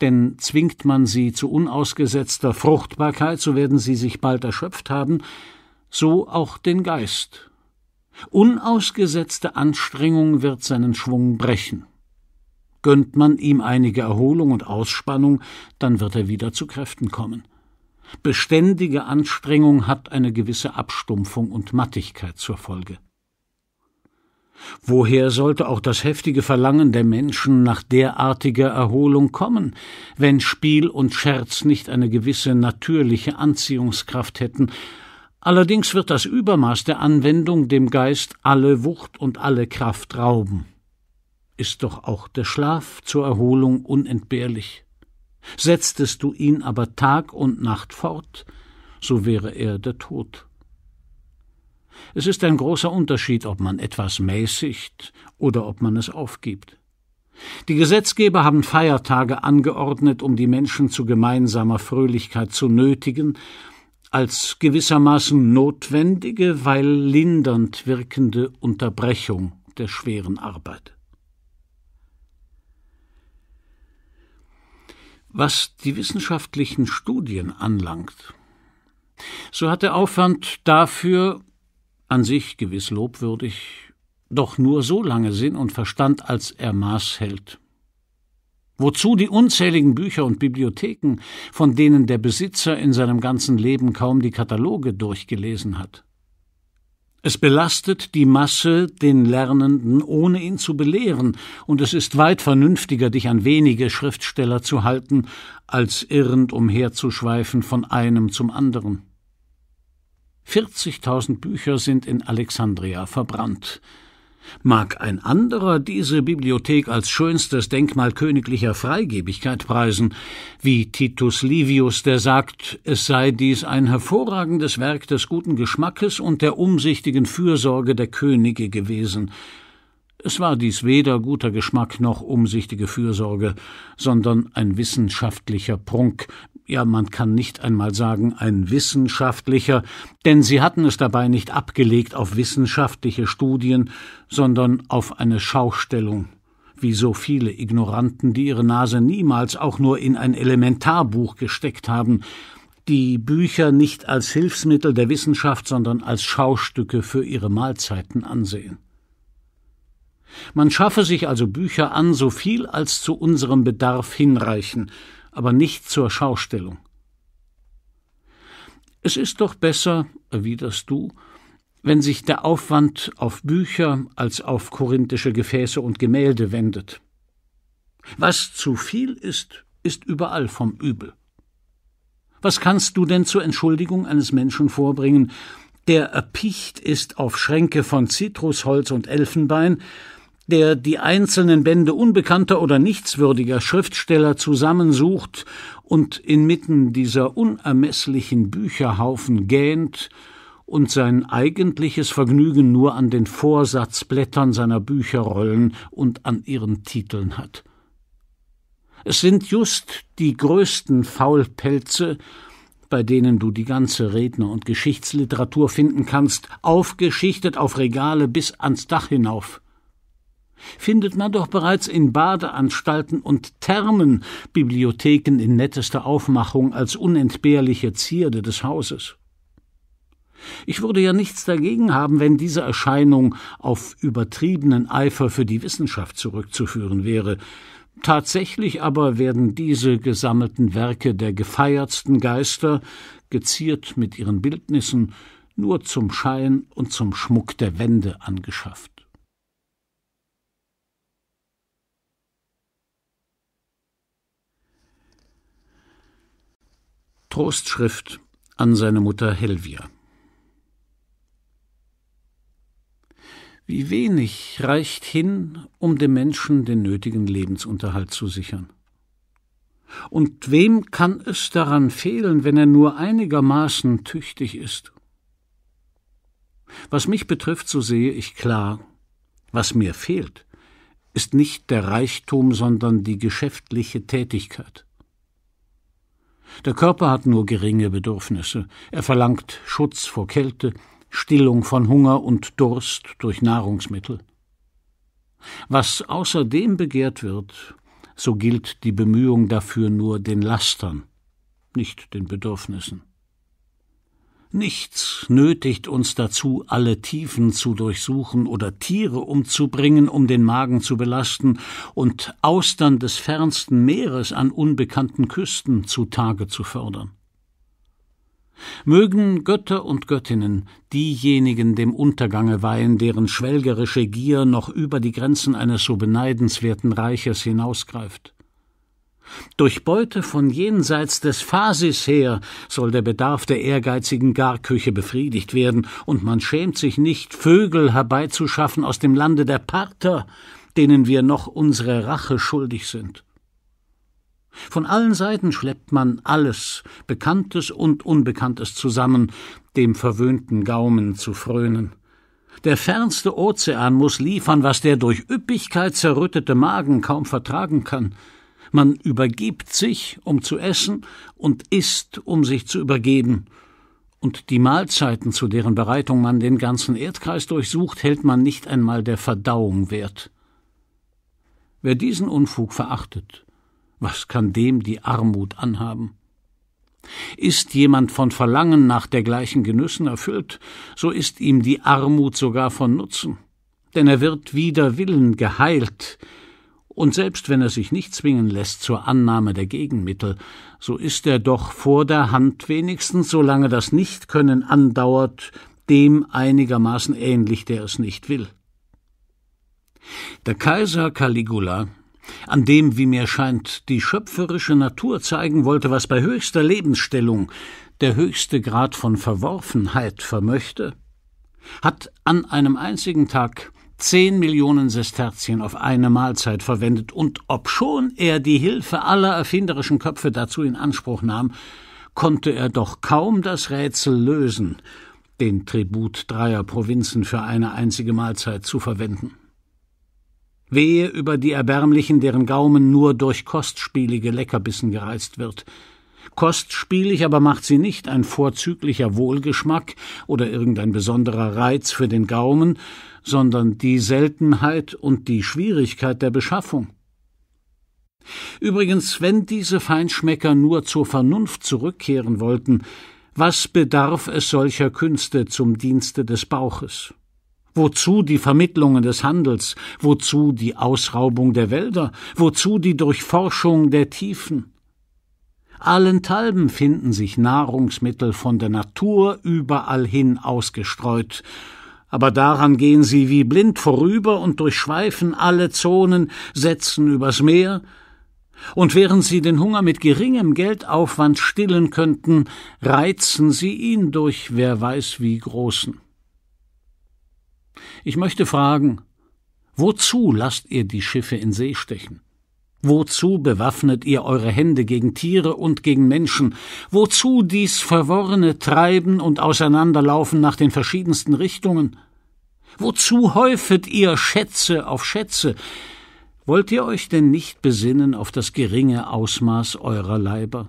denn zwingt man sie zu unausgesetzter Fruchtbarkeit, so werden sie sich bald erschöpft haben, so auch den Geist. Unausgesetzte Anstrengung wird seinen Schwung brechen. Gönnt man ihm einige Erholung und Ausspannung, dann wird er wieder zu Kräften kommen. Beständige Anstrengung hat eine gewisse Abstumpfung und Mattigkeit zur Folge. Woher sollte auch das heftige Verlangen der Menschen nach derartiger Erholung kommen, wenn Spiel und Scherz nicht eine gewisse natürliche Anziehungskraft hätten, Allerdings wird das Übermaß der Anwendung dem Geist alle Wucht und alle Kraft rauben. Ist doch auch der Schlaf zur Erholung unentbehrlich. Setztest du ihn aber Tag und Nacht fort, so wäre er der Tod. Es ist ein großer Unterschied, ob man etwas mäßigt oder ob man es aufgibt. Die Gesetzgeber haben Feiertage angeordnet, um die Menschen zu gemeinsamer Fröhlichkeit zu nötigen, als gewissermaßen notwendige, weil lindernd wirkende Unterbrechung der schweren Arbeit. Was die wissenschaftlichen Studien anlangt, so hat der Aufwand dafür, an sich gewiss lobwürdig, doch nur so lange Sinn und Verstand, als er Maß hält. Wozu die unzähligen Bücher und Bibliotheken, von denen der Besitzer in seinem ganzen Leben kaum die Kataloge durchgelesen hat? Es belastet die Masse, den Lernenden, ohne ihn zu belehren, und es ist weit vernünftiger, dich an wenige Schriftsteller zu halten, als irrend umherzuschweifen von einem zum anderen. 40.000 Bücher sind in Alexandria verbrannt. Mag ein anderer diese Bibliothek als schönstes Denkmal königlicher Freigebigkeit preisen, wie Titus Livius, der sagt, es sei dies ein hervorragendes Werk des guten Geschmackes und der umsichtigen Fürsorge der Könige gewesen, es war dies weder guter Geschmack noch umsichtige Fürsorge, sondern ein wissenschaftlicher Prunk, ja man kann nicht einmal sagen ein wissenschaftlicher, denn sie hatten es dabei nicht abgelegt auf wissenschaftliche Studien, sondern auf eine Schaustellung, wie so viele Ignoranten, die ihre Nase niemals auch nur in ein Elementarbuch gesteckt haben, die Bücher nicht als Hilfsmittel der Wissenschaft, sondern als Schaustücke für ihre Mahlzeiten ansehen. Man schaffe sich also Bücher an, so viel als zu unserem Bedarf hinreichen, aber nicht zur Schaustellung. Es ist doch besser, erwiderst du, wenn sich der Aufwand auf Bücher als auf korinthische Gefäße und Gemälde wendet. Was zu viel ist, ist überall vom Übel. Was kannst du denn zur Entschuldigung eines Menschen vorbringen, der erpicht ist auf Schränke von Zitrusholz und Elfenbein, der die einzelnen Bände unbekannter oder nichtswürdiger Schriftsteller zusammensucht und inmitten dieser unermesslichen Bücherhaufen gähnt und sein eigentliches Vergnügen nur an den Vorsatzblättern seiner Bücherrollen und an ihren Titeln hat. Es sind just die größten Faulpelze, bei denen du die ganze Redner- und Geschichtsliteratur finden kannst, aufgeschichtet auf Regale bis ans Dach hinauf findet man doch bereits in Badeanstalten und Thermen Bibliotheken in nettester Aufmachung als unentbehrliche Zierde des Hauses. Ich würde ja nichts dagegen haben, wenn diese Erscheinung auf übertriebenen Eifer für die Wissenschaft zurückzuführen wäre. Tatsächlich aber werden diese gesammelten Werke der gefeiertsten Geister, geziert mit ihren Bildnissen, nur zum Schein und zum Schmuck der Wände angeschafft. Trostschrift an seine Mutter Helvia. Wie wenig reicht hin, um dem Menschen den nötigen Lebensunterhalt zu sichern. Und wem kann es daran fehlen, wenn er nur einigermaßen tüchtig ist? Was mich betrifft, so sehe ich klar, was mir fehlt, ist nicht der Reichtum, sondern die geschäftliche Tätigkeit. Der Körper hat nur geringe Bedürfnisse. Er verlangt Schutz vor Kälte, Stillung von Hunger und Durst durch Nahrungsmittel. Was außerdem begehrt wird, so gilt die Bemühung dafür nur den Lastern, nicht den Bedürfnissen. Nichts nötigt uns dazu, alle Tiefen zu durchsuchen oder Tiere umzubringen, um den Magen zu belasten und Austern des fernsten Meeres an unbekannten Küsten zutage zu fördern. Mögen Götter und Göttinnen diejenigen dem Untergange weihen, deren schwelgerische Gier noch über die Grenzen eines so beneidenswerten Reiches hinausgreift. Durch Beute von jenseits des Phasis her soll der Bedarf der ehrgeizigen Garküche befriedigt werden, und man schämt sich nicht, Vögel herbeizuschaffen aus dem Lande der Parther, denen wir noch unsere Rache schuldig sind. Von allen Seiten schleppt man alles, Bekanntes und Unbekanntes zusammen, dem verwöhnten Gaumen zu frönen. Der fernste Ozean muss liefern, was der durch Üppigkeit zerrüttete Magen kaum vertragen kann. Man übergibt sich, um zu essen, und isst, um sich zu übergeben. Und die Mahlzeiten, zu deren Bereitung man den ganzen Erdkreis durchsucht, hält man nicht einmal der Verdauung wert. Wer diesen Unfug verachtet, was kann dem die Armut anhaben? Ist jemand von Verlangen nach dergleichen Genüssen erfüllt, so ist ihm die Armut sogar von Nutzen, denn er wird wider Willen geheilt, und selbst wenn er sich nicht zwingen lässt zur Annahme der Gegenmittel, so ist er doch vor der Hand wenigstens, solange das Nichtkönnen andauert, dem einigermaßen ähnlich, der es nicht will. Der Kaiser Caligula, an dem, wie mir scheint, die schöpferische Natur zeigen wollte, was bei höchster Lebensstellung der höchste Grad von Verworfenheit vermöchte, hat an einem einzigen Tag 10 Millionen Sesterzien auf eine Mahlzeit verwendet, und obschon er die Hilfe aller erfinderischen Köpfe dazu in Anspruch nahm, konnte er doch kaum das Rätsel lösen, den Tribut dreier Provinzen für eine einzige Mahlzeit zu verwenden. Wehe über die Erbärmlichen, deren Gaumen nur durch kostspielige Leckerbissen gereizt wird. Kostspielig aber macht sie nicht ein vorzüglicher Wohlgeschmack oder irgendein besonderer Reiz für den Gaumen, sondern die Seltenheit und die Schwierigkeit der Beschaffung. Übrigens, wenn diese Feinschmecker nur zur Vernunft zurückkehren wollten, was bedarf es solcher Künste zum Dienste des Bauches? Wozu die Vermittlungen des Handels? Wozu die Ausraubung der Wälder? Wozu die Durchforschung der Tiefen? Allenthalben finden sich Nahrungsmittel von der Natur überall hin ausgestreut, aber daran gehen sie wie blind vorüber und durchschweifen alle Zonen, setzen übers Meer, und während sie den Hunger mit geringem Geldaufwand stillen könnten, reizen sie ihn durch wer weiß wie großen. Ich möchte fragen, wozu lasst ihr die Schiffe in See stechen? Wozu bewaffnet ihr eure Hände gegen Tiere und gegen Menschen? Wozu dies verworrene Treiben und Auseinanderlaufen nach den verschiedensten Richtungen? Wozu häufet ihr Schätze auf Schätze? Wollt ihr euch denn nicht besinnen auf das geringe Ausmaß eurer Leiber?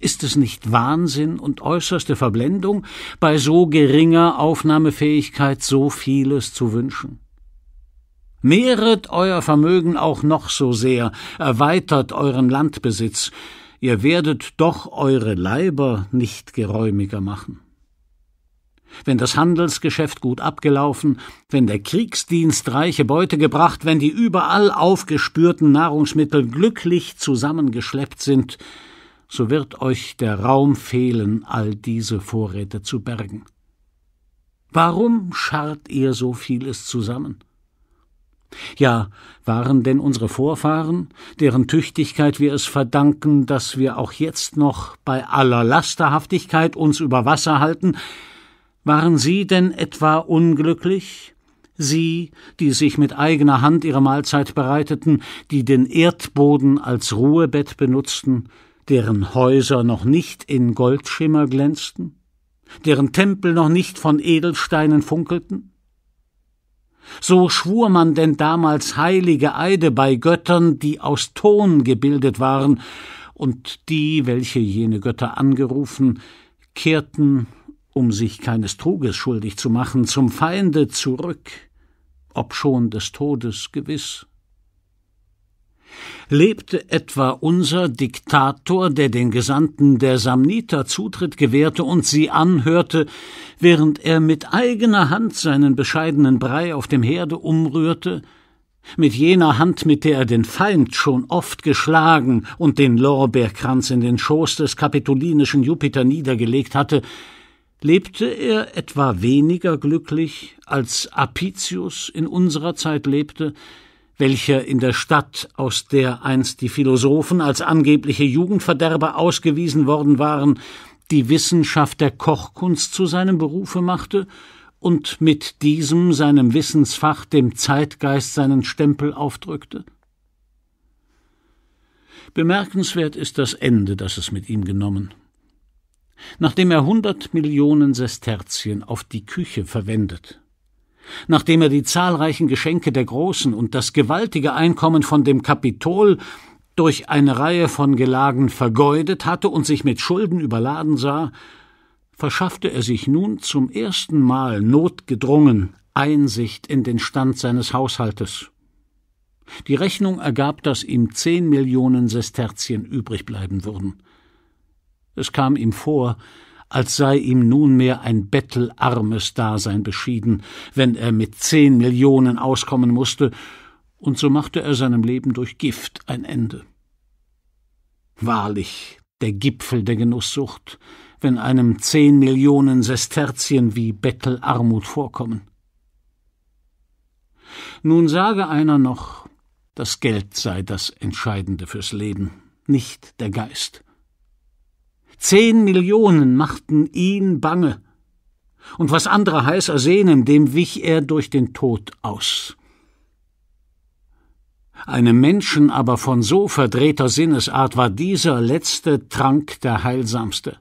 Ist es nicht Wahnsinn und äußerste Verblendung, bei so geringer Aufnahmefähigkeit so vieles zu wünschen? Mehret euer Vermögen auch noch so sehr, erweitert euren Landbesitz, ihr werdet doch eure Leiber nicht geräumiger machen wenn das Handelsgeschäft gut abgelaufen, wenn der Kriegsdienst reiche Beute gebracht, wenn die überall aufgespürten Nahrungsmittel glücklich zusammengeschleppt sind, so wird euch der Raum fehlen, all diese Vorräte zu bergen. Warum scharrt ihr so vieles zusammen? Ja, waren denn unsere Vorfahren, deren Tüchtigkeit wir es verdanken, dass wir auch jetzt noch bei aller Lasterhaftigkeit uns über Wasser halten, waren Sie denn etwa unglücklich? Sie, die sich mit eigener Hand ihre Mahlzeit bereiteten, die den Erdboden als Ruhebett benutzten, deren Häuser noch nicht in Goldschimmer glänzten, deren Tempel noch nicht von Edelsteinen funkelten? So schwur man denn damals heilige Eide bei Göttern, die aus Ton gebildet waren, und die, welche jene Götter angerufen, kehrten um sich keines Truges schuldig zu machen, zum Feinde zurück, obschon des Todes gewiss. Lebte etwa unser Diktator, der den Gesandten der Samniter Zutritt gewährte und sie anhörte, während er mit eigener Hand seinen bescheidenen Brei auf dem Herde umrührte, mit jener Hand, mit der er den Feind schon oft geschlagen und den Lorbeerkranz in den Schoß des kapitolinischen Jupiter niedergelegt hatte, lebte er etwa weniger glücklich, als Apicius in unserer Zeit lebte, welcher in der Stadt, aus der einst die Philosophen als angebliche Jugendverderber ausgewiesen worden waren, die Wissenschaft der Kochkunst zu seinem Berufe machte und mit diesem seinem Wissensfach dem Zeitgeist seinen Stempel aufdrückte? Bemerkenswert ist das Ende, das es mit ihm genommen nachdem er hundert Millionen Sesterzien auf die Küche verwendet, nachdem er die zahlreichen Geschenke der Großen und das gewaltige Einkommen von dem Kapitol durch eine Reihe von Gelagen vergeudet hatte und sich mit Schulden überladen sah, verschaffte er sich nun zum ersten Mal notgedrungen Einsicht in den Stand seines Haushaltes. Die Rechnung ergab, dass ihm zehn Millionen Sesterzien übrig bleiben würden. Es kam ihm vor, als sei ihm nunmehr ein bettelarmes Dasein beschieden, wenn er mit zehn Millionen auskommen musste, und so machte er seinem Leben durch Gift ein Ende. Wahrlich, der Gipfel der Genusssucht, wenn einem zehn Millionen Sesterzien wie Bettelarmut vorkommen. Nun sage einer noch, das Geld sei das Entscheidende fürs Leben, nicht der Geist. Zehn Millionen machten ihn bange. Und was andere heiß ersehnen, dem wich er durch den Tod aus. Einem Menschen aber von so verdrehter Sinnesart war dieser letzte Trank der heilsamste.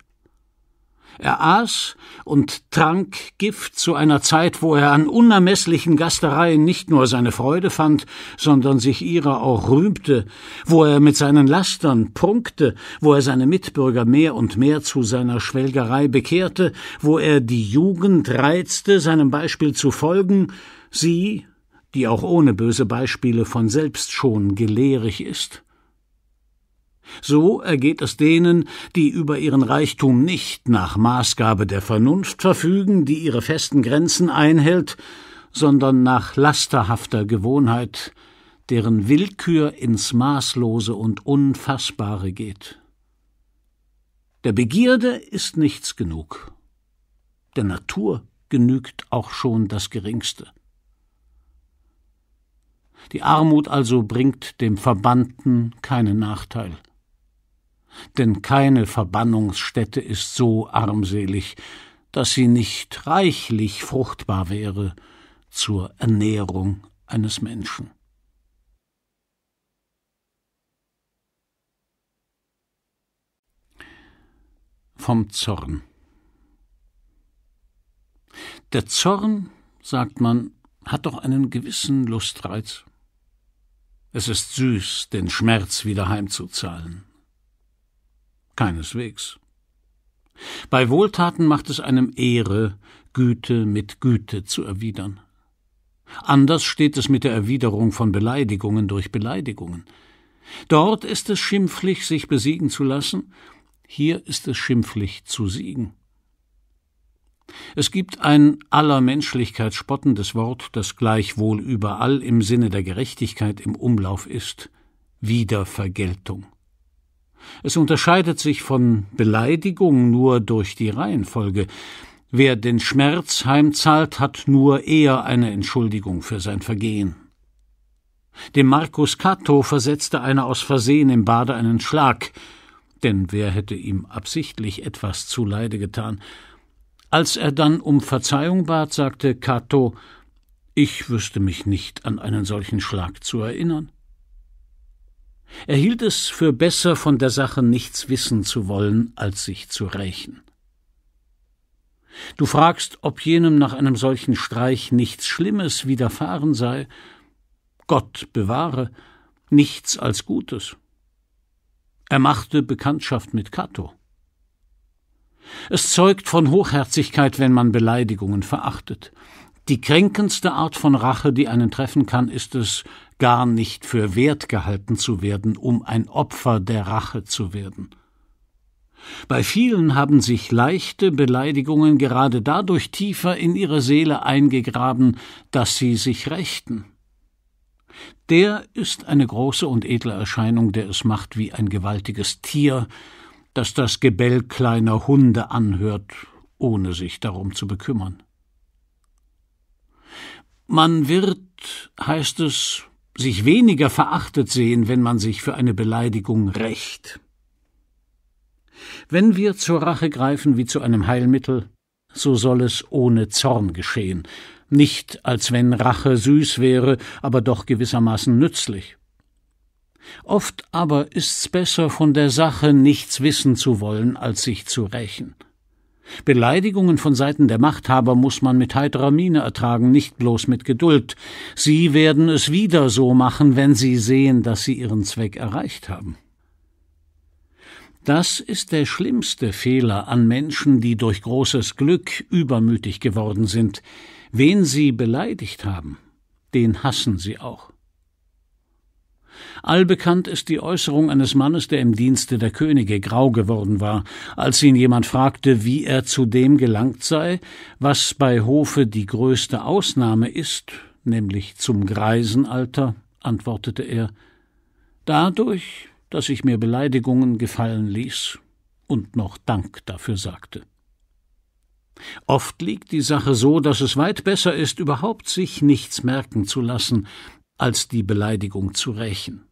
Er aß und trank Gift zu einer Zeit, wo er an unermesslichen Gastereien nicht nur seine Freude fand, sondern sich ihrer auch rühmte, wo er mit seinen Lastern prunkte, wo er seine Mitbürger mehr und mehr zu seiner Schwelgerei bekehrte, wo er die Jugend reizte, seinem Beispiel zu folgen, sie, die auch ohne böse Beispiele von selbst schon gelehrig ist. So ergeht es denen, die über ihren Reichtum nicht nach Maßgabe der Vernunft verfügen, die ihre festen Grenzen einhält, sondern nach lasterhafter Gewohnheit, deren Willkür ins Maßlose und Unfassbare geht. Der Begierde ist nichts genug. Der Natur genügt auch schon das Geringste. Die Armut also bringt dem Verbannten keinen Nachteil denn keine Verbannungsstätte ist so armselig, dass sie nicht reichlich fruchtbar wäre zur Ernährung eines Menschen. Vom Zorn. Der Zorn, sagt man, hat doch einen gewissen Lustreiz. Es ist süß, den Schmerz wieder heimzuzahlen. Keineswegs. Bei Wohltaten macht es einem Ehre, Güte mit Güte zu erwidern. Anders steht es mit der Erwiderung von Beleidigungen durch Beleidigungen. Dort ist es schimpflich, sich besiegen zu lassen, hier ist es schimpflich zu siegen. Es gibt ein aller Menschlichkeit spottendes Wort, das gleichwohl überall im Sinne der Gerechtigkeit im Umlauf ist Wiedervergeltung. Es unterscheidet sich von Beleidigung nur durch die Reihenfolge. Wer den Schmerz heimzahlt, hat nur eher eine Entschuldigung für sein Vergehen. Dem Markus Cato versetzte einer aus Versehen im Bade einen Schlag, denn wer hätte ihm absichtlich etwas zu Leide getan? Als er dann um Verzeihung bat, sagte Cato, ich wüsste mich nicht an einen solchen Schlag zu erinnern. Er hielt es für besser, von der Sache nichts wissen zu wollen, als sich zu rächen. Du fragst, ob jenem nach einem solchen Streich nichts Schlimmes widerfahren sei. Gott bewahre, nichts als Gutes. Er machte Bekanntschaft mit Cato. Es zeugt von Hochherzigkeit, wenn man Beleidigungen verachtet. Die kränkendste Art von Rache, die einen treffen kann, ist es, gar nicht für wert gehalten zu werden, um ein Opfer der Rache zu werden. Bei vielen haben sich leichte Beleidigungen gerade dadurch tiefer in ihre Seele eingegraben, dass sie sich rächten. Der ist eine große und edle Erscheinung, der es macht wie ein gewaltiges Tier, das das Gebell kleiner Hunde anhört, ohne sich darum zu bekümmern. Man wird, heißt es, sich weniger verachtet sehen, wenn man sich für eine Beleidigung rächt. Wenn wir zur Rache greifen wie zu einem Heilmittel, so soll es ohne Zorn geschehen, nicht als wenn Rache süß wäre, aber doch gewissermaßen nützlich. Oft aber ist's besser, von der Sache nichts wissen zu wollen, als sich zu rächen. Beleidigungen von Seiten der Machthaber muss man mit heiterer Miene ertragen, nicht bloß mit Geduld. Sie werden es wieder so machen, wenn sie sehen, dass sie ihren Zweck erreicht haben. Das ist der schlimmste Fehler an Menschen, die durch großes Glück übermütig geworden sind. Wen sie beleidigt haben, den hassen sie auch. Allbekannt ist die Äußerung eines Mannes, der im Dienste der Könige grau geworden war, als ihn jemand fragte, wie er zu dem gelangt sei, was bei Hofe die größte Ausnahme ist, nämlich zum Greisenalter, antwortete er, dadurch, dass ich mir Beleidigungen gefallen ließ und noch Dank dafür sagte. Oft liegt die Sache so, dass es weit besser ist, überhaupt sich nichts merken zu lassen, als die Beleidigung zu rächen.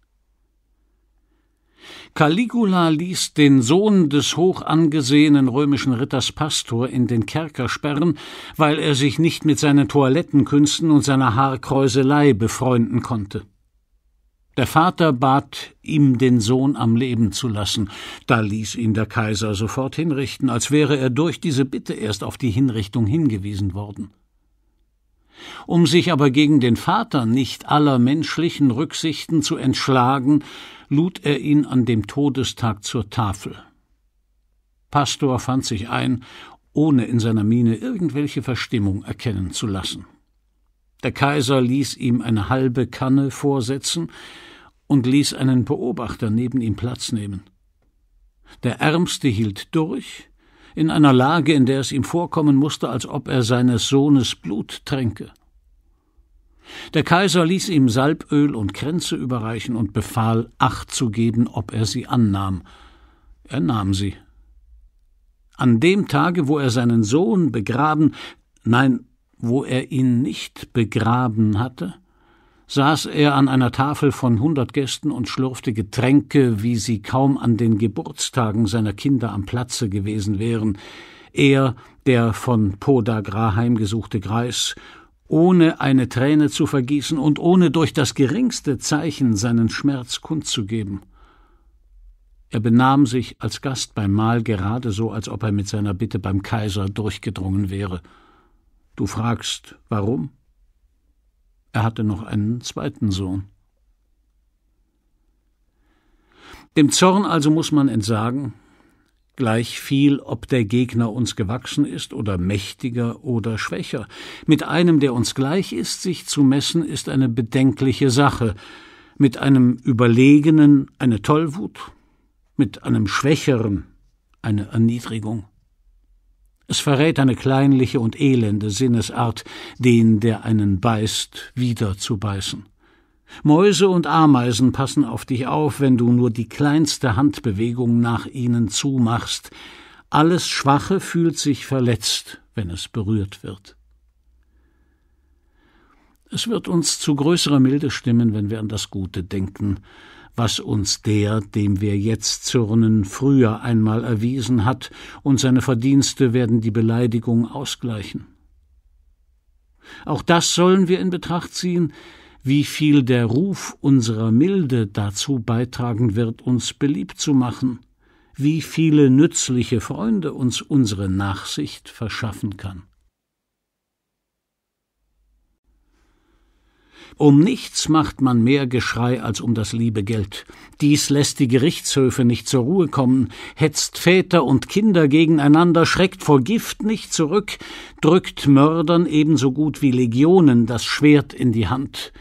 Caligula ließ den Sohn des hoch angesehenen römischen Ritters Pastor in den Kerker sperren, weil er sich nicht mit seinen Toilettenkünsten und seiner Haarkräuselei befreunden konnte. Der Vater bat, ihm den Sohn am Leben zu lassen. Da ließ ihn der Kaiser sofort hinrichten, als wäre er durch diese Bitte erst auf die Hinrichtung hingewiesen worden. Um sich aber gegen den Vater nicht aller menschlichen Rücksichten zu entschlagen, lud er ihn an dem Todestag zur Tafel. Pastor fand sich ein, ohne in seiner Miene irgendwelche Verstimmung erkennen zu lassen. Der Kaiser ließ ihm eine halbe Kanne vorsetzen und ließ einen Beobachter neben ihm Platz nehmen. Der Ärmste hielt durch, in einer Lage, in der es ihm vorkommen musste, als ob er seines Sohnes Blut tränke. Der Kaiser ließ ihm Salböl und Kränze überreichen und befahl, Acht zu geben, ob er sie annahm. Er nahm sie. An dem Tage, wo er seinen Sohn begraben, nein, wo er ihn nicht begraben hatte, saß er an einer Tafel von hundert Gästen und schlürfte Getränke, wie sie kaum an den Geburtstagen seiner Kinder am Platze gewesen wären, er, der von Podagra heimgesuchte Greis, ohne eine Träne zu vergießen und ohne durch das geringste Zeichen seinen Schmerz kundzugeben. Er benahm sich als Gast beim Mahl gerade so, als ob er mit seiner Bitte beim Kaiser durchgedrungen wäre. Du fragst, warum? Er hatte noch einen zweiten Sohn. Dem Zorn also muss man entsagen, gleich viel, ob der Gegner uns gewachsen ist oder mächtiger oder schwächer. Mit einem, der uns gleich ist, sich zu messen, ist eine bedenkliche Sache, mit einem Überlegenen eine Tollwut, mit einem Schwächeren eine Erniedrigung. Es verrät eine kleinliche und elende Sinnesart, den, der einen beißt, wieder zu beißen. Mäuse und Ameisen passen auf dich auf, wenn du nur die kleinste Handbewegung nach ihnen zumachst. Alles Schwache fühlt sich verletzt, wenn es berührt wird. Es wird uns zu größerer Milde stimmen, wenn wir an das Gute denken, was uns der, dem wir jetzt zürnen, früher einmal erwiesen hat, und seine Verdienste werden die Beleidigung ausgleichen. Auch das sollen wir in Betracht ziehen, wie viel der Ruf unserer Milde dazu beitragen wird, uns beliebt zu machen, wie viele nützliche Freunde uns unsere Nachsicht verschaffen kann. Um nichts macht man mehr Geschrei als um das liebe Geld. Dies lässt die Gerichtshöfe nicht zur Ruhe kommen, hetzt Väter und Kinder gegeneinander, schreckt vor Gift nicht zurück, drückt Mördern ebenso gut wie Legionen das Schwert in die Hand.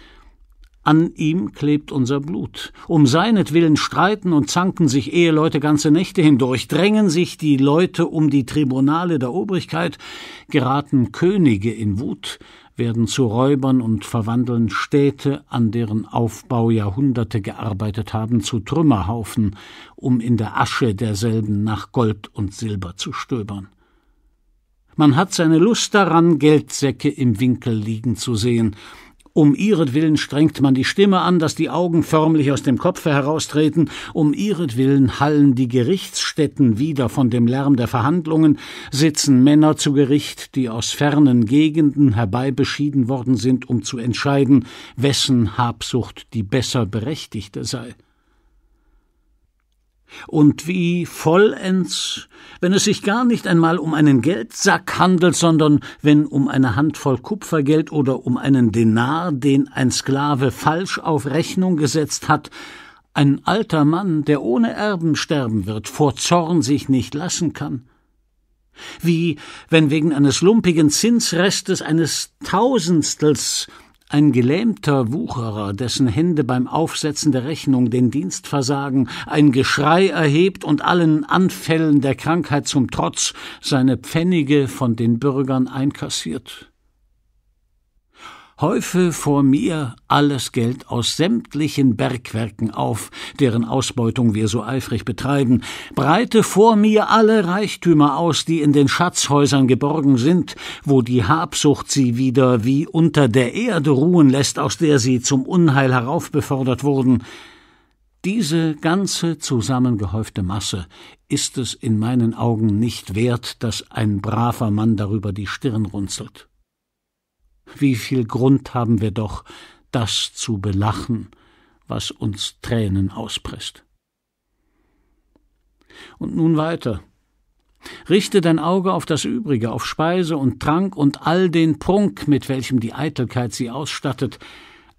An ihm klebt unser Blut. Um seinetwillen streiten und zanken sich Eheleute ganze Nächte hindurch, drängen sich die Leute um die Tribunale der Obrigkeit, geraten Könige in Wut, werden zu Räubern und verwandeln Städte, an deren Aufbau Jahrhunderte gearbeitet haben, zu Trümmerhaufen, um in der Asche derselben nach Gold und Silber zu stöbern. Man hat seine Lust daran, Geldsäcke im Winkel liegen zu sehen, um ihretwillen strengt man die Stimme an, dass die Augen förmlich aus dem Kopfe heraustreten, um ihretwillen hallen die Gerichtsstätten wieder von dem Lärm der Verhandlungen, sitzen Männer zu Gericht, die aus fernen Gegenden herbeibeschieden worden sind, um zu entscheiden, wessen Habsucht die besser berechtigte sei und wie vollends, wenn es sich gar nicht einmal um einen Geldsack handelt, sondern wenn um eine Handvoll Kupfergeld oder um einen Denar, den ein Sklave falsch auf Rechnung gesetzt hat, ein alter Mann, der ohne Erben sterben wird, vor Zorn sich nicht lassen kann. Wie wenn wegen eines lumpigen Zinsrestes eines Tausendstels ein gelähmter Wucherer, dessen Hände beim Aufsetzen der Rechnung den Dienst versagen, ein Geschrei erhebt und allen Anfällen der Krankheit zum Trotz seine Pfennige von den Bürgern einkassiert häufe vor mir alles Geld aus sämtlichen Bergwerken auf, deren Ausbeutung wir so eifrig betreiben, breite vor mir alle Reichtümer aus, die in den Schatzhäusern geborgen sind, wo die Habsucht sie wieder wie unter der Erde ruhen lässt, aus der sie zum Unheil heraufbefördert wurden. Diese ganze zusammengehäufte Masse ist es in meinen Augen nicht wert, dass ein braver Mann darüber die Stirn runzelt. Wie viel Grund haben wir doch, das zu belachen, was uns Tränen auspresst. Und nun weiter. Richte dein Auge auf das Übrige, auf Speise und Trank und all den Prunk, mit welchem die Eitelkeit sie ausstattet,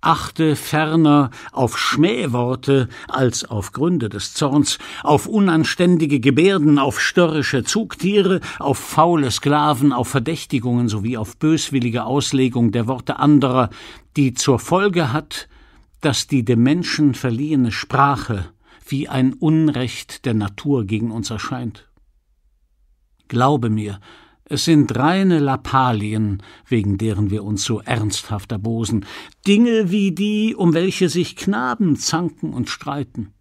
achte ferner auf Schmähworte als auf Gründe des Zorns, auf unanständige Gebärden, auf störrische Zugtiere, auf faule Sklaven, auf Verdächtigungen sowie auf böswillige Auslegung der Worte anderer, die zur Folge hat, dass die dem Menschen verliehene Sprache wie ein Unrecht der Natur gegen uns erscheint. Glaube mir, es sind reine Lappalien, wegen deren wir uns so ernsthaft erbosen, Dinge wie die, um welche sich Knaben zanken und streiten.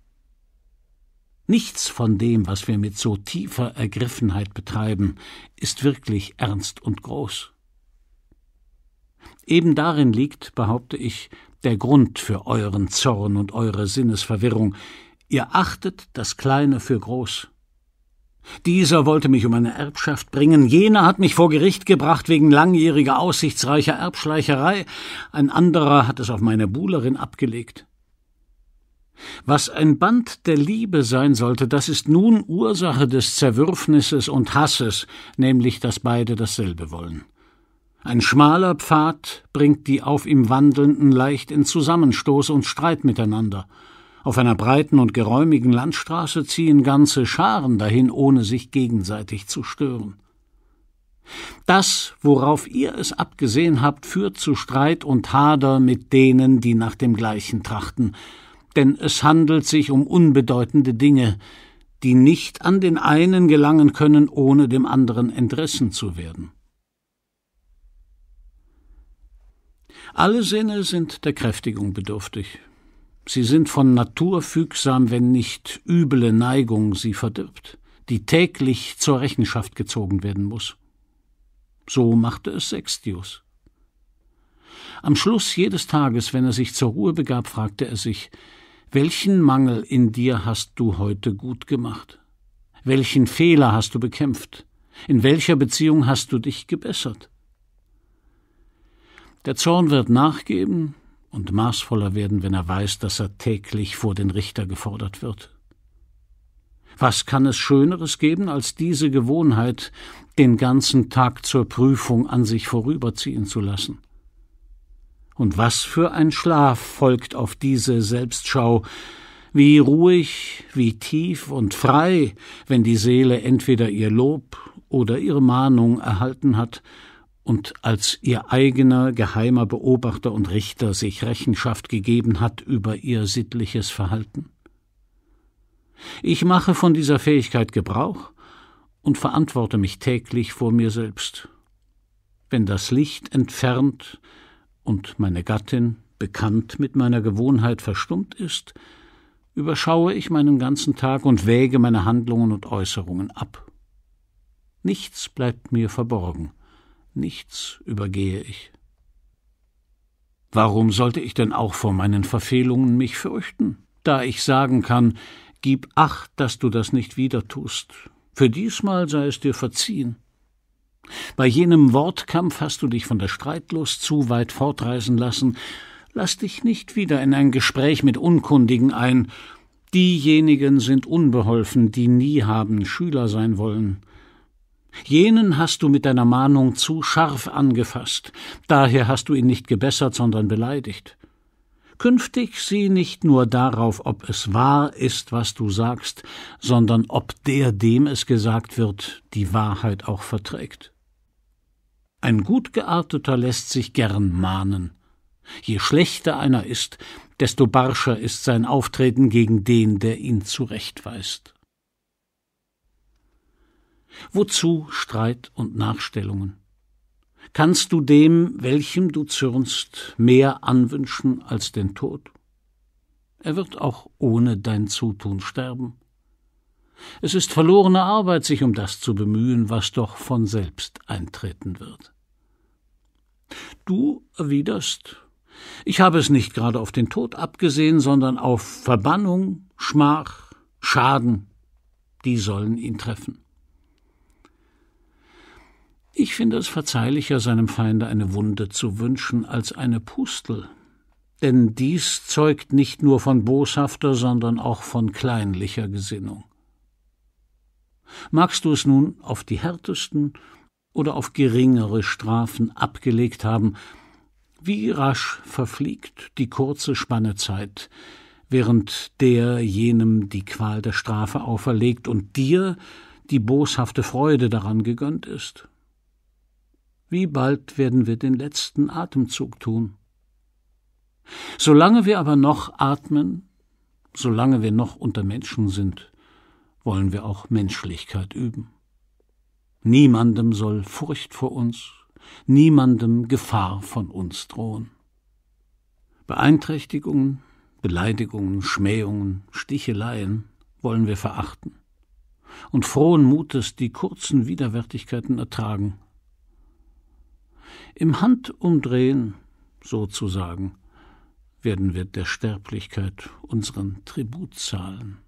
Nichts von dem, was wir mit so tiefer Ergriffenheit betreiben, ist wirklich ernst und groß. Eben darin liegt, behaupte ich, der Grund für euren Zorn und eure Sinnesverwirrung. Ihr achtet das Kleine für groß. Dieser wollte mich um eine Erbschaft bringen, jener hat mich vor Gericht gebracht wegen langjähriger aussichtsreicher Erbschleicherei, ein anderer hat es auf meine Buhlerin abgelegt. Was ein Band der Liebe sein sollte, das ist nun Ursache des Zerwürfnisses und Hasses, nämlich dass beide dasselbe wollen. Ein schmaler Pfad bringt die auf ihm Wandelnden leicht in Zusammenstoß und Streit miteinander. Auf einer breiten und geräumigen Landstraße ziehen ganze Scharen dahin, ohne sich gegenseitig zu stören. Das, worauf ihr es abgesehen habt, führt zu Streit und Hader mit denen, die nach dem gleichen trachten, denn es handelt sich um unbedeutende Dinge, die nicht an den einen gelangen können, ohne dem anderen entrissen zu werden. Alle Sinne sind der Kräftigung bedürftig, Sie sind von Natur fügsam, wenn nicht üble Neigung sie verdirbt, die täglich zur Rechenschaft gezogen werden muss. So machte es Sextius. Am Schluss jedes Tages, wenn er sich zur Ruhe begab, fragte er sich, welchen Mangel in dir hast du heute gut gemacht? Welchen Fehler hast du bekämpft? In welcher Beziehung hast du dich gebessert? Der Zorn wird nachgeben, und maßvoller werden, wenn er weiß, dass er täglich vor den Richter gefordert wird. Was kann es Schöneres geben, als diese Gewohnheit, den ganzen Tag zur Prüfung an sich vorüberziehen zu lassen? Und was für ein Schlaf folgt auf diese Selbstschau, wie ruhig, wie tief und frei, wenn die Seele entweder ihr Lob oder ihre Mahnung erhalten hat und als ihr eigener geheimer Beobachter und Richter sich Rechenschaft gegeben hat über ihr sittliches Verhalten? Ich mache von dieser Fähigkeit Gebrauch und verantworte mich täglich vor mir selbst. Wenn das Licht entfernt und meine Gattin bekannt mit meiner Gewohnheit verstummt ist, überschaue ich meinen ganzen Tag und wäge meine Handlungen und Äußerungen ab. Nichts bleibt mir verborgen, Nichts übergehe ich. Warum sollte ich denn auch vor meinen Verfehlungen mich fürchten, da ich sagen kann, gib acht, dass du das nicht wieder tust. Für diesmal sei es dir verziehen. Bei jenem Wortkampf hast du dich von der Streitlust zu weit fortreißen lassen. Lass dich nicht wieder in ein Gespräch mit Unkundigen ein. Diejenigen sind unbeholfen, die nie haben Schüler sein wollen. Jenen hast du mit deiner Mahnung zu scharf angefasst, daher hast du ihn nicht gebessert, sondern beleidigt. Künftig sieh nicht nur darauf, ob es wahr ist, was du sagst, sondern ob der, dem es gesagt wird, die Wahrheit auch verträgt. Ein gut gearteter lässt sich gern mahnen. Je schlechter einer ist, desto barscher ist sein Auftreten gegen den, der ihn zurechtweist. Wozu Streit und Nachstellungen? Kannst du dem, welchem du zürnst, mehr anwünschen als den Tod? Er wird auch ohne dein Zutun sterben. Es ist verlorene Arbeit, sich um das zu bemühen, was doch von selbst eintreten wird. Du erwiderst, ich habe es nicht gerade auf den Tod abgesehen, sondern auf Verbannung, Schmach, Schaden, die sollen ihn treffen. Ich finde es verzeihlicher, seinem Feinde eine Wunde zu wünschen, als eine Pustel. Denn dies zeugt nicht nur von boshafter, sondern auch von kleinlicher Gesinnung. Magst du es nun auf die härtesten oder auf geringere Strafen abgelegt haben, wie rasch verfliegt die kurze Spanne Zeit, während der jenem die Qual der Strafe auferlegt und dir die boshafte Freude daran gegönnt ist. Wie bald werden wir den letzten Atemzug tun? Solange wir aber noch atmen, solange wir noch unter Menschen sind, wollen wir auch Menschlichkeit üben. Niemandem soll Furcht vor uns, niemandem Gefahr von uns drohen. Beeinträchtigungen, Beleidigungen, Schmähungen, Sticheleien wollen wir verachten und frohen Mutes die kurzen Widerwärtigkeiten ertragen im Handumdrehen, sozusagen, werden wir der Sterblichkeit unseren Tribut zahlen.